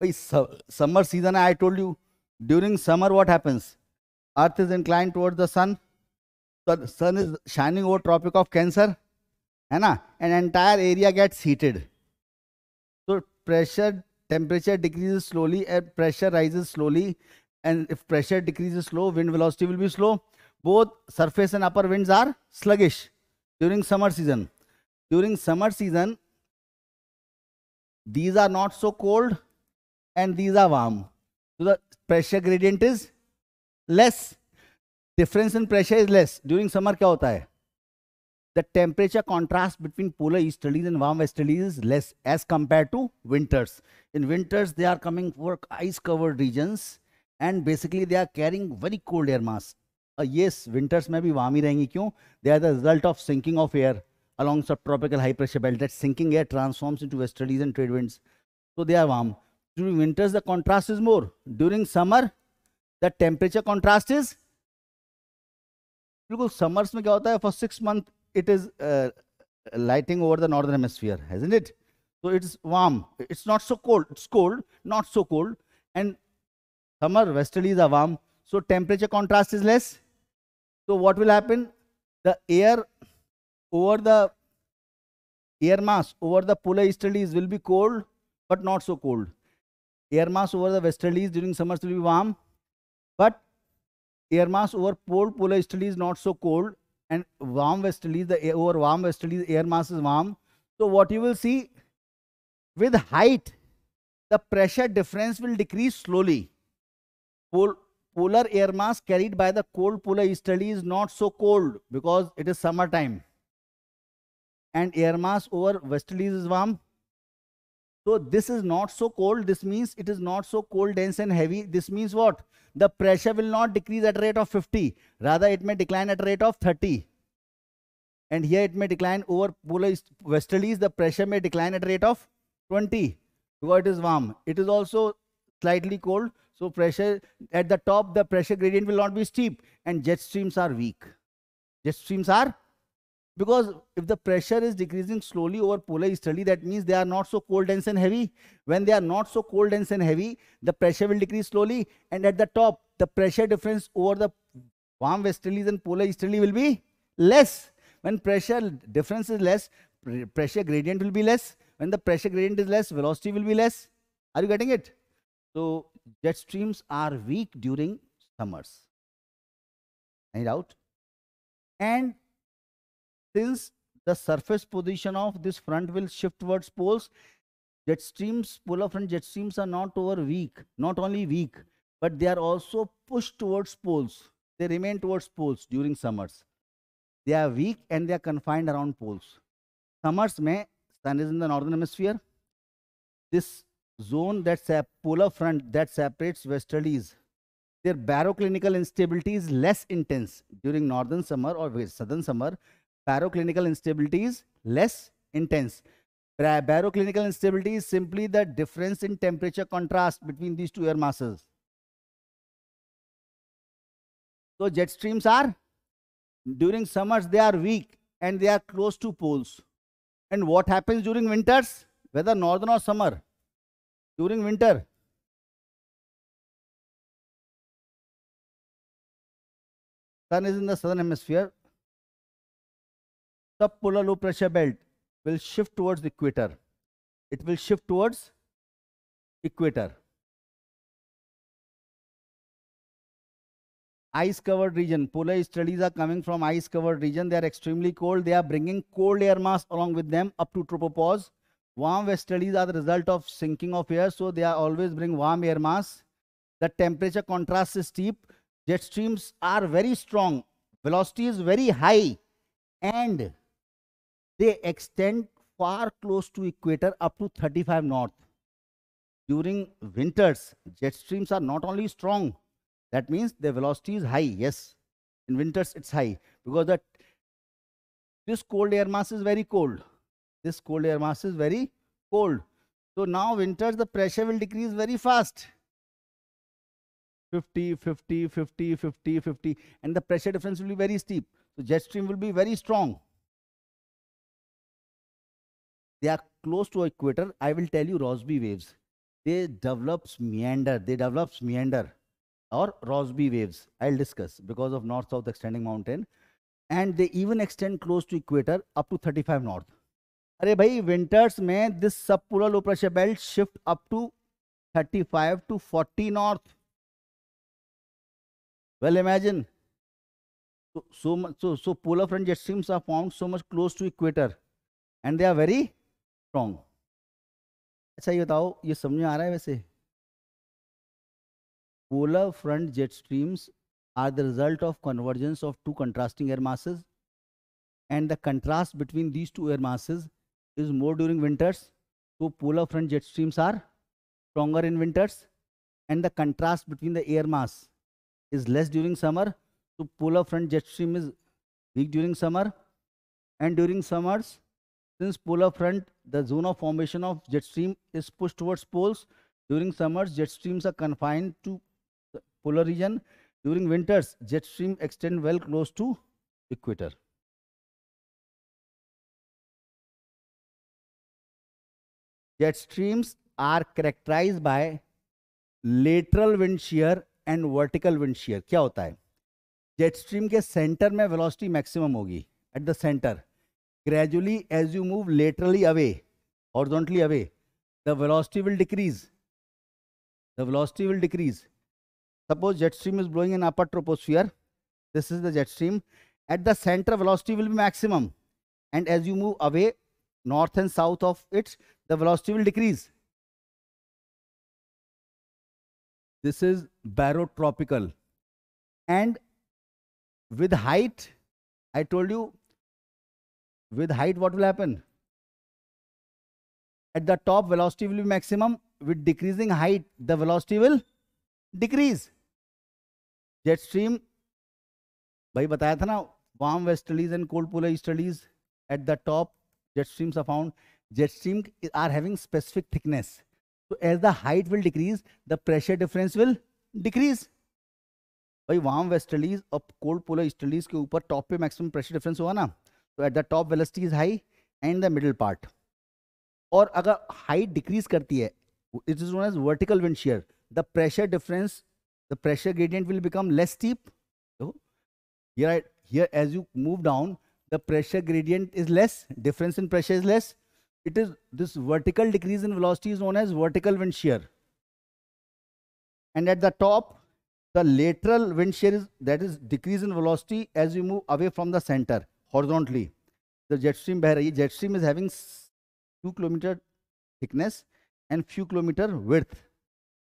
By summer season, I told you, during summer what happens? Earth is inclined towards the sun. the sun is shining over Tropic of Cancer. and An entire area gets heated pressure temperature decreases slowly and pressure rises slowly and if pressure decreases slow wind velocity will be slow both surface and upper winds are sluggish during summer season during summer season these are not so cold and these are warm so the pressure gradient is less difference in pressure is less during summer kya hota hai the temperature contrast between polar easterlies and warm westerlies is less as compared to winters. In winters, they are coming for ice covered regions and basically they are carrying very cold air mass. Uh, yes, winters may be warm rahengi They are the result of sinking of air along subtropical high pressure belt. That sinking air transforms into westerlies and trade winds. So they are warm. During winters, the contrast is more. During summer, the temperature contrast is बिल्कुल summers में क्या it is uh, lighting over the northern hemisphere, hasn't it? So it's warm. It's not so cold. It's cold, not so cold. And summer westerlies are warm. So temperature contrast is less. So what will happen? The air over the air mass over the polar easterlies will be cold, but not so cold. Air mass over the westerlies during summers will be warm, but air mass over pole polar easterlies not so cold and warm westerly, the air, over warm westerly, the air mass is warm. So what you will see with height, the pressure difference will decrease slowly. Pol polar air mass carried by the cold polar easterly is not so cold because it is summertime. And air mass over westerlies is warm. So this is not so cold. This means it is not so cold, dense and heavy. This means what? The pressure will not decrease at rate of 50. Rather, it may decline at rate of 30. And here it may decline over polar westerlies. The pressure may decline at rate of 20 because it is warm. It is also slightly cold. So pressure at the top, the pressure gradient will not be steep and jet streams are weak. Jet streams are because if the pressure is decreasing slowly over polar easterly that means they are not so cold dense and heavy when they are not so cold dense and heavy the pressure will decrease slowly and at the top the pressure difference over the warm westerlies and polar easterly will be less when pressure difference is less pressure gradient will be less when the pressure gradient is less velocity will be less are you getting it so jet streams are weak during summers any doubt and since the surface position of this front will shift towards poles, jet streams, polar front jet streams are not over weak, not only weak, but they are also pushed towards poles. They remain towards poles during summers. They are weak and they are confined around poles. Summers may sun is in the northern hemisphere. This zone that's a polar front that separates westerlies their baroclinical instability is less intense during northern summer or southern summer Baroclinical instability is less intense. Baroclinical instability is simply the difference in temperature contrast between these two air masses. So jet streams are during summers they are weak and they are close to poles. And what happens during winters, whether northern or summer? During winter, sun is in the southern hemisphere Subpolar polar low pressure belt will shift towards the equator. It will shift towards equator. Ice covered region. Polar studies are coming from ice covered region. They are extremely cold. They are bringing cold air mass along with them up to tropopause. Warm westerlies are the result of sinking of air. So they are always bring warm air mass. The temperature contrast is steep. Jet streams are very strong. Velocity is very high. And they extend far close to equator up to 35 north. During winters, jet streams are not only strong, that means the velocity is high, yes. In winters, it's high because that this cold air mass is very cold. This cold air mass is very cold. So now winters, the pressure will decrease very fast. 50, 50, 50, 50, 50, and the pressure difference will be very steep. So jet stream will be very strong they are close to equator i will tell you rossby waves they develops meander they develops meander or rossby waves i'll discuss because of north south extending mountain and they even extend close to equator up to 35 north अरे भाई winters में this सब पूरा low pressure belt shift up to 35 to 40 north well imagine so so so polar front jet streams are formed so much close to equator and they are very strong अच्छा ये बताओ ये समझ में आ रहा है वैसे polar front jet streams are the result of convergence of two contrasting air masses and the contrast between these two air masses is more during winters तो polar front jet streams are stronger in winters and the contrast between the air mass is less during summer तो polar front jet stream is weak during summer and during summers Since polar front, the zone of formation of jet stream is pushed towards poles. During summers, jet streams are confined to the polar region. During winters, jet stream extend well close to equator. Jet streams are characterized by lateral wind shear and vertical wind shear kya hota hai jet stream ke center mein velocity maximum hogi at the center gradually as you move laterally away, horizontally away, the velocity will decrease. The velocity will decrease. Suppose jet stream is blowing in upper troposphere. This is the jet stream. At the center, velocity will be maximum. And as you move away, north and south of it, the velocity will decrease. This is barotropical. And with height, I told you with height what will happen at the top velocity will be maximum with decreasing height the velocity will jet stream भाई बताया था ना warm westerlies and cold polar easterlies at the top jet stream are jet stream are having specific thickness तो as the height will decrease the pressure difference will decrease भाई warm westerlies और cold polar easterlies के ऊपर top पे maximum pressure difference हुआ ना तो at the top velocity is high and the middle part और अगर height decrease it is known as vertical wind shear. The pressure difference, the pressure gradient will become less steep. Become here here as you move down the pressure gradient is less difference in pressure is less it is this vertical decrease in velocity is known as vertical wind shear and at the top the lateral wind shear is that is decrease in velocity as you move away from the center horizontally. The jet stream बह रही है. Jet stream is having few kilometer thickness and few kilometer width.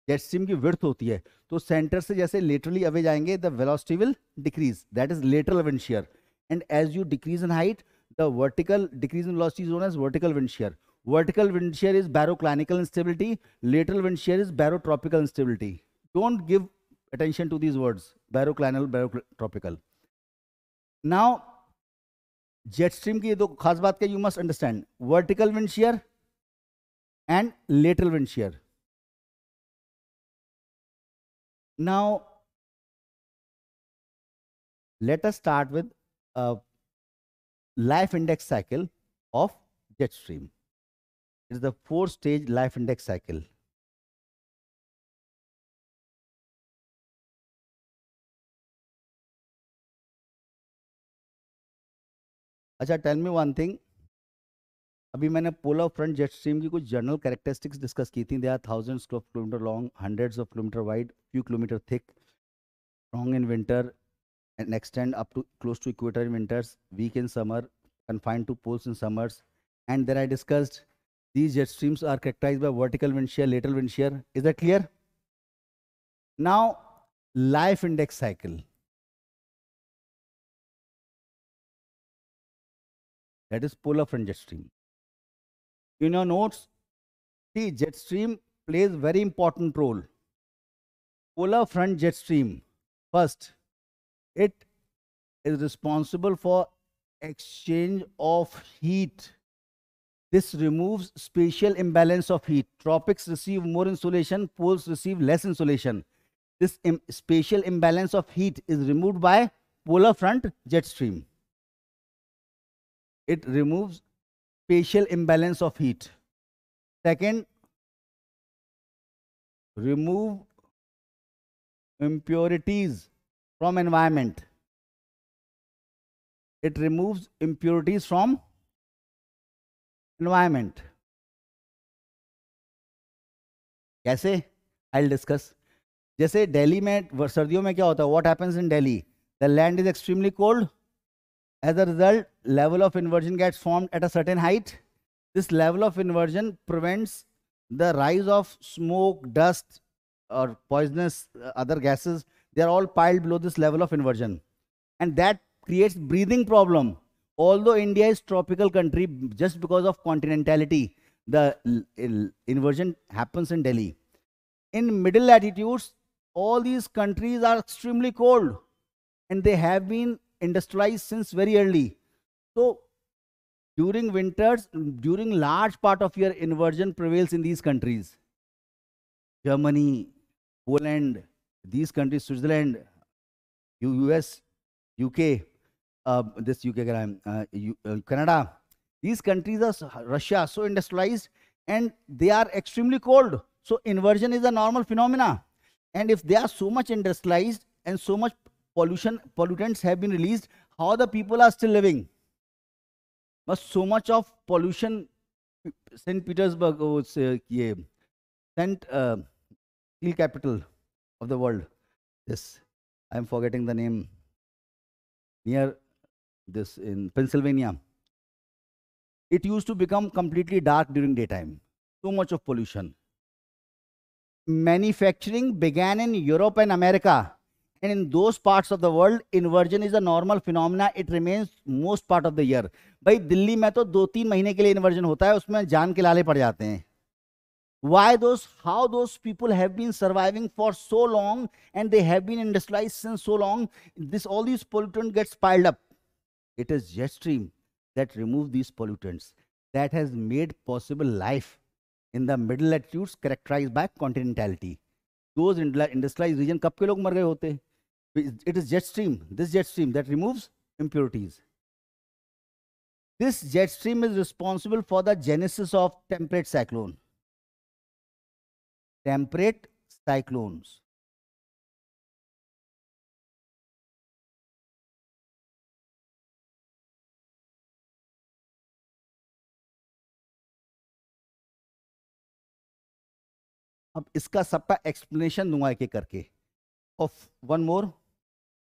Jet stream की विर्थ होती है तो centre से जैसे laterally away जाएंगे the velocity will decrease that is lateral wind shear and as you decrease in height the vertical decrease in velocity is known as vertical wind share vertical wind share is बैरोक्लानिकल instability lateral wind share is barotropical instability don't give attention to these words baroclinal barotropically. now jet stream की ये दो खास बात क्या you must understand vertical wind shear and lateral wind shear now let us start with life index cycle of jet stream it is the four stage life index cycle अच्छा tell me one thing अभी मैंने polar front jet stream की कुछ general characteristics discuss की थी they are thousands of kilometer long hundreds of kilometre wide few kilometre thick strong in winter and extend up to close to equator in winters weak in summer confined to poles in summers and there I discussed these jet streams are characterise by vertical wind shear little wind shear is a clear now life index cycle that is polar front jet stream. In your notes, see jet stream plays very important role. Polar front jet stream, first, it is responsible for exchange of heat. This removes spatial imbalance of heat. Tropics receive more insulation, poles receive less insulation. This Im spatial imbalance of heat is removed by polar front jet stream. it removes spatial imbalance of heat second remove impurities from environment it removes impurities from environment कैसे I discuss जैसे दिल्ली में सर्दियों में क्या होता है what happens in Delhi the land is extremely cold as a result level of inversion gets formed at a certain height, this level of inversion prevents the rise of smoke, dust, or poisonous uh, other gases. They are all piled below this level of inversion. And that creates breathing problem. Although India is tropical country, just because of continentality, the inversion happens in Delhi. In middle latitudes, all these countries are extremely cold and they have been industrialized since very early. So during winters, during large part of year, inversion prevails in these countries. Germany, Poland, these countries, Switzerland, US, UK, um, um, uh, this UK, uh, Canada, these countries are Russia, so industrialized and they are extremely cold. So inversion is a normal phenomena. And if they are so much industrialized and so much pollution, pollutants have been released, how the people are still living? but so much of pollution St. Petersburg was uh, yeah, Uh, steel capital of the world. yes, I'm forgetting the name. Near this in Pennsylvania, it used to become completely dark during daytime. So much of pollution. Manufacturing began in Europe and America and in those parts of the world inversion is a normal phenomena it remains most part of the year भाई Delhi, में तो दो तीन महीने के लिए inversion होता है उसमें जान why those how those people have been surviving for so long and they have been industrialized since so long this all these pollutant gets piled up it is jet stream that remove these pollutants that has made possible life in the middle latitudes characterized by continentality those industrialized region kab ke log mar gaye hote It is jet stream, this jet stream that removes impurities. This jet stream is responsible for the genesis of temperate cyclone. Temperate cyclones. अब इसका सबका explanation दूंगा एक एक करके of one more.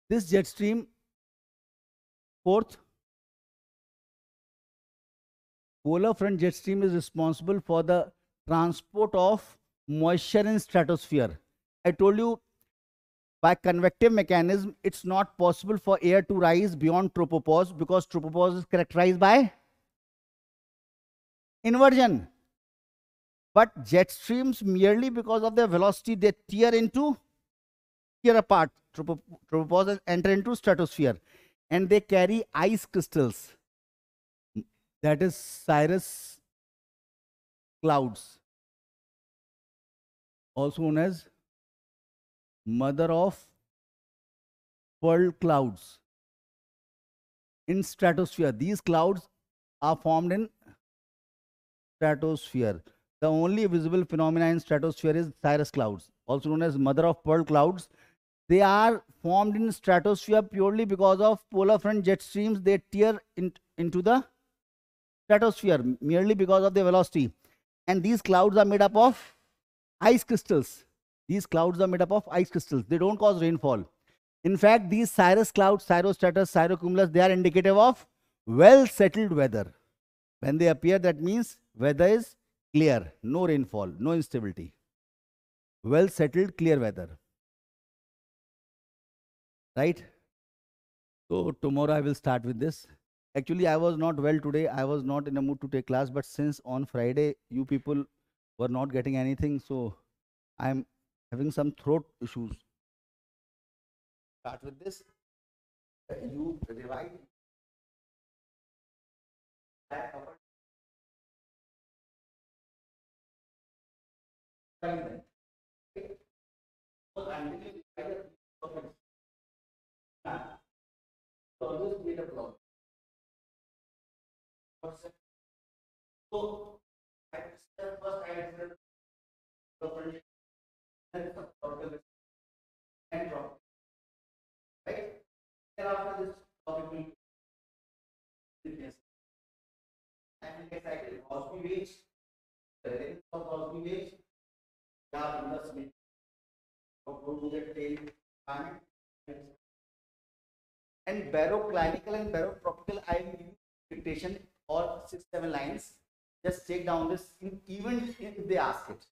This jet stream, fourth, polar front jet stream is responsible for the transport of moisture in stratosphere. I told you by convective mechanism, it's not possible for air to rise beyond tropopause because tropopause is characterized by inversion. But jet streams merely because of their velocity, they tear into year apart, tropopause enter into stratosphere and they carry ice crystals. That is cirrus clouds, also known as mother of pearl clouds. In stratosphere, these clouds are formed in stratosphere. The only visible phenomena in stratosphere is cirrus clouds, also known as mother of pearl clouds, they are formed in stratosphere purely because of polar front jet streams. They tear in, into the stratosphere merely because of their velocity. And these clouds are made up of ice crystals. These clouds are made up of ice crystals. They don't cause rainfall. In fact, these cirrus clouds, cirrostratus, cirrocumulus, they are indicative of well-settled weather. When they appear, that means weather is clear, no rainfall, no instability. Well-settled, clear weather right? So tomorrow I will start with this. Actually, I was not well today. I was not in a mood to take class, but since on Friday you people were not getting anything, so I'm having some throat issues. Start with this. You divide. Thank you always create a block. So, first I accept the then and drop. Right? after this topic will replace. And get cycle wage, the length of Gaussian wage, the of go to the tail and and baroclinical and barotropical I am dictation or six seven lines. Just take down this in, even if they ask it.